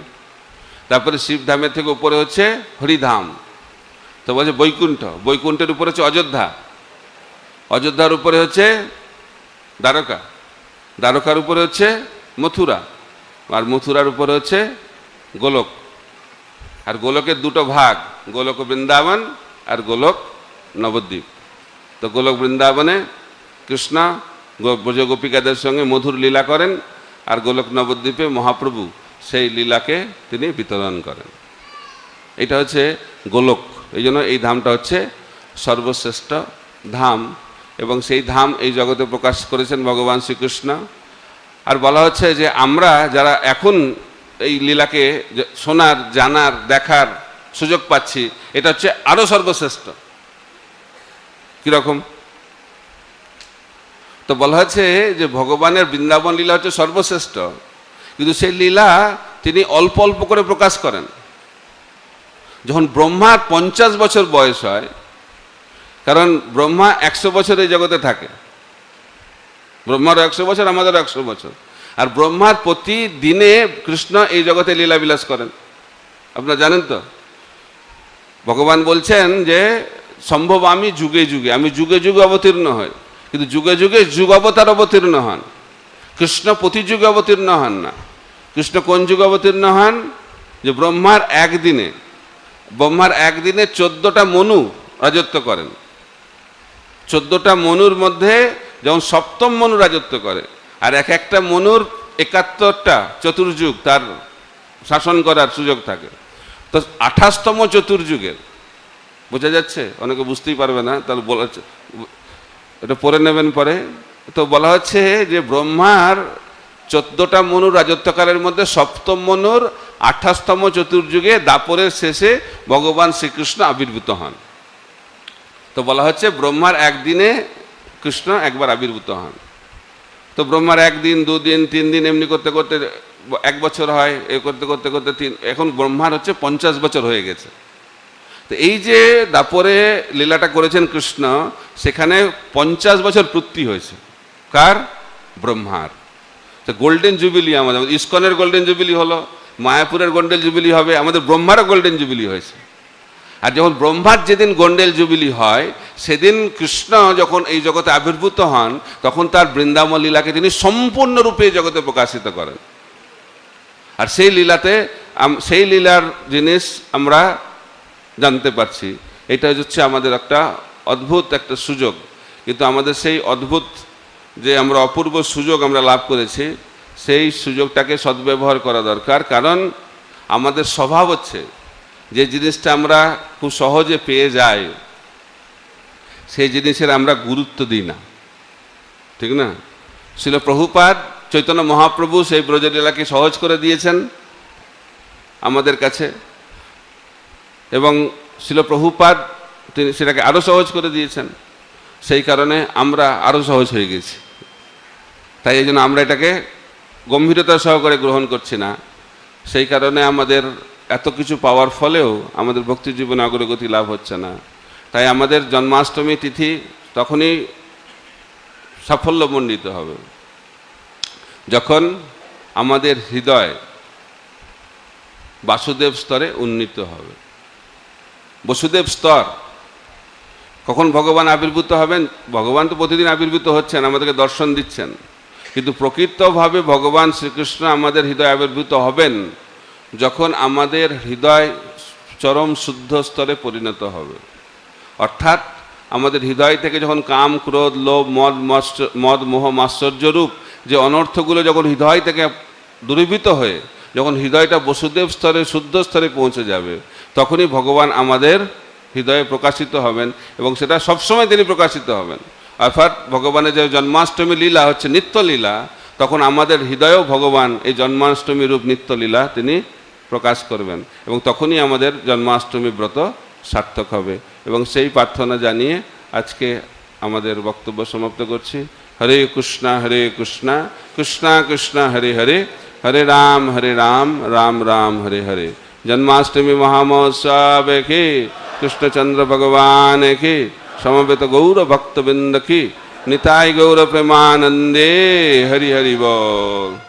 তারপরে শিব ধামের থেকে উপরে হচ্ছে হরিধাম তো বলছে বৈকুণ্ঠ বৈকুণ্ঠের উপরে হচ্ছে অযোধ্যা অযোধ্যার উপরে হচ্ছে দ্বারকা দ্বারকার উপরে হচ্ছে মথুরা আর মথুরার উপরে হচ্ছে গোলক আর গোলকের দুটো ভাগ গোলক বৃন্দাবন আর গোলক নবদ্বীপ তো গোলক বৃন্দাবনে কৃষ্ণা গোপিকাদের সঙ্গে মধুর লীলা করেন আর গোলক নবদ্বীপে মহাপ্রভু সেই লীলাকে তিনি বিতরণ করেন এটা হচ্ছে গোলক এই জন্য এই ধামটা হচ্ছে সর্বশ্রেষ্ঠ ধাম এবং সেই ধাম এই জগতে প্রকাশ করেছেন ভগবান শ্রীকৃষ্ণ আর বলা হচ্ছে যে আমরা যারা এখন এই লীলাকে শোনার জানার দেখার সুযোগ পাচ্ছি এটা হচ্ছে আরও সর্বশ্রেষ্ঠ কীরকম তো বলা হয়েছে যে ভগবানের বৃন্দাবন লীলা হচ্ছে সর্বশ্রেষ্ঠ কিন্তু সেই লীলা তিনি অল্প অল্প করে প্রকাশ করেন যখন ব্রহ্মার পঞ্চাশ বছর বয়স হয় কারণ ব্রহ্মা একশো বছর এই জগতে থাকে ব্রহ্মার একশো বছর আমাদের একশো বছর আর ব্রহ্মার প্রতিদিনে কৃষ্ণ এই জগতে লীলা বিলাস করেন আপনারা জানেন তো ভগবান বলছেন যে সম্ভব আমি যুগে যুগে আমি যুগে যুগে অবতীর্ণ হই কিন্তু যুগে যুগে যুগ অবতার অবতীর্ণ হন কৃষ্ণ প্রতি যুগে অবতীর্ণ হন না কৃষ্ণ কোন যুগে অবতীর্ণ হন যে ব্রহ্মার একদিনে ব্রহ্মার একদিনে চোদ্দটা মনু রাজত্ব করেন চোদ্দটা মনুর মধ্যে যেমন সপ্তম মনু রাজত্ব করে আর এক একটা মনুর একাত্তরটা চতুর্যুগ তার শাসন করার সুযোগ থাকে তো আঠাশতম চতুর্যুগের বোঝা যাচ্ছে অনেকে বুঝতেই পারবে না তাহলে বলা এটা পরে নেবেন পরে তো বলা হচ্ছে যে ব্রহ্মার চোদ্দটা মনুর রাজত্বকালের মধ্যে সপ্তম মনুর আঠাশতম চতুর্যুগে দাপরের শেষে ভগবান শ্রীকৃষ্ণ আবির্ভূত হন তো বলা হচ্ছে ব্রহ্মার একদিনে কৃষ্ণ একবার আবির্ভূত হন তো ব্রহ্মার একদিন দুদিন তিন দিন এমনি করতে করতে এক বছর হয় এ করতে করতে করতে তিন এখন ব্রহ্মার হচ্ছে পঞ্চাশ বছর হয়ে গেছে তো এই যে দাপরে লীলাটা করেছেন কৃষ্ণ সেখানে পঞ্চাশ বছর পূর্তি হয়েছে কার ব্রহ্মার তো গোল্ডেন জুবিলি আমাদের ইস্কনের গোল্ডেন জুবিলি হলো মায়াপুরের গোল্ডেন জুবিলি হবে আমাদের ব্রহ্মারও গোল্ডেন জুবিলি হয়েছে আর যখন ব্রহ্মার যেদিন গন্ডেল জুবিলি হয় সেদিন কৃষ্ণ যখন এই জগতে আবির্ভূত হন তখন তার বৃন্দাবন লীলাকে তিনি সম্পূর্ণরূপে জগতে প্রকাশিত করেন আর সেই লীলাতে সেই লীলার জিনিস আমরা জানতে পারছি এটা হচ্ছে আমাদের একটা অদ্ভুত একটা সুযোগ কিন্তু আমাদের সেই অদ্ভুত যে আমরা অপূর্ব সুযোগ আমরা লাভ করেছি সেই সুযোগটাকে সদ্ব্যবহার করা দরকার কারণ আমাদের স্বভাব হচ্ছে যে জিনিসটা আমরা খুব সহজে পেয়ে যাই সেই জিনিসের আমরা গুরুত্ব দিই না ঠিক না ছিল প্রভুপাত চৈতন্য মহাপ্রভু সেই ব্রজলীলাকে সহজ করে দিয়েছেন আমাদের কাছে এবং শিলপ্রভুপাদ তিনি সেটাকে আরও সহজ করে দিয়েছেন সেই কারণে আমরা আরও সহজ হয়ে গেছি তাই এই জন্য আমরা এটাকে গম্ভীরতা সহকারে গ্রহণ করছি না সেই কারণে আমাদের এত কিছু পাওয়ার ফলেও আমাদের ভক্তি জীবনে অগ্রগতি লাভ হচ্ছে না তাই আমাদের জন্মাষ্টমী তিথি তখনই সাফল্যমণ্ডিত হবে যখন আমাদের হৃদয় বাসুদেব স্তরে উন্নীত হবে বসুদেব স্তর কখন ভগবান আবির্ভূত হবেন ভগবান তো প্রতিদিন আবির্ভূত হচ্ছেন আমাদেরকে দর্শন দিচ্ছেন কিন্তু প্রকৃতভাবে ভগবান শ্রীকৃষ্ণ আমাদের হৃদয় আবির্ভূত হবেন যখন আমাদের হৃদয় চরম শুদ্ধ স্তরে পরিণত হবে অর্থাৎ আমাদের হৃদয় থেকে যখন কাম ক্রোধ লোভ মদ মদ মোহ মাশ্চর্যরূপ যে অনর্থগুলো যখন হৃদয় থেকে দূরীভূত হয়ে যখন হৃদয়টা বসুদেব স্তরে শুদ্ধ স্তরে পৌঁছে যাবে তখনই ভগবান আমাদের হৃদয়ে প্রকাশিত হবেন এবং সেটা সবসময় তিনি প্রকাশিত হবেন অর্থাৎ ভগবানের যে জন্মাষ্টমী লীলা হচ্ছে নিত্য লীলা তখন আমাদের হৃদয়েও ভগবান এই জন্মাষ্টমী রূপ নিত্য লীলা তিনি প্রকাশ করবেন এবং তখনই আমাদের জন্মাষ্টমী ব্রত সার্থক হবে এবং সেই প্রার্থনা জানিয়ে আজকে আমাদের বক্তব্য সমাপ্ত করছি হরে কৃষ্ণ হরে কৃষ্ণ কৃষ্ণা কৃষ্ণ হরে হরে হরে রাম হরে রাম রাম রাম হরে হরে जन्माष्टमी महामहोत्सव की कृष्णचंद्र भगवान की समवेत गौर भक्त बिंद की निताय गौर प्रेमानंदे हरि हरि बोल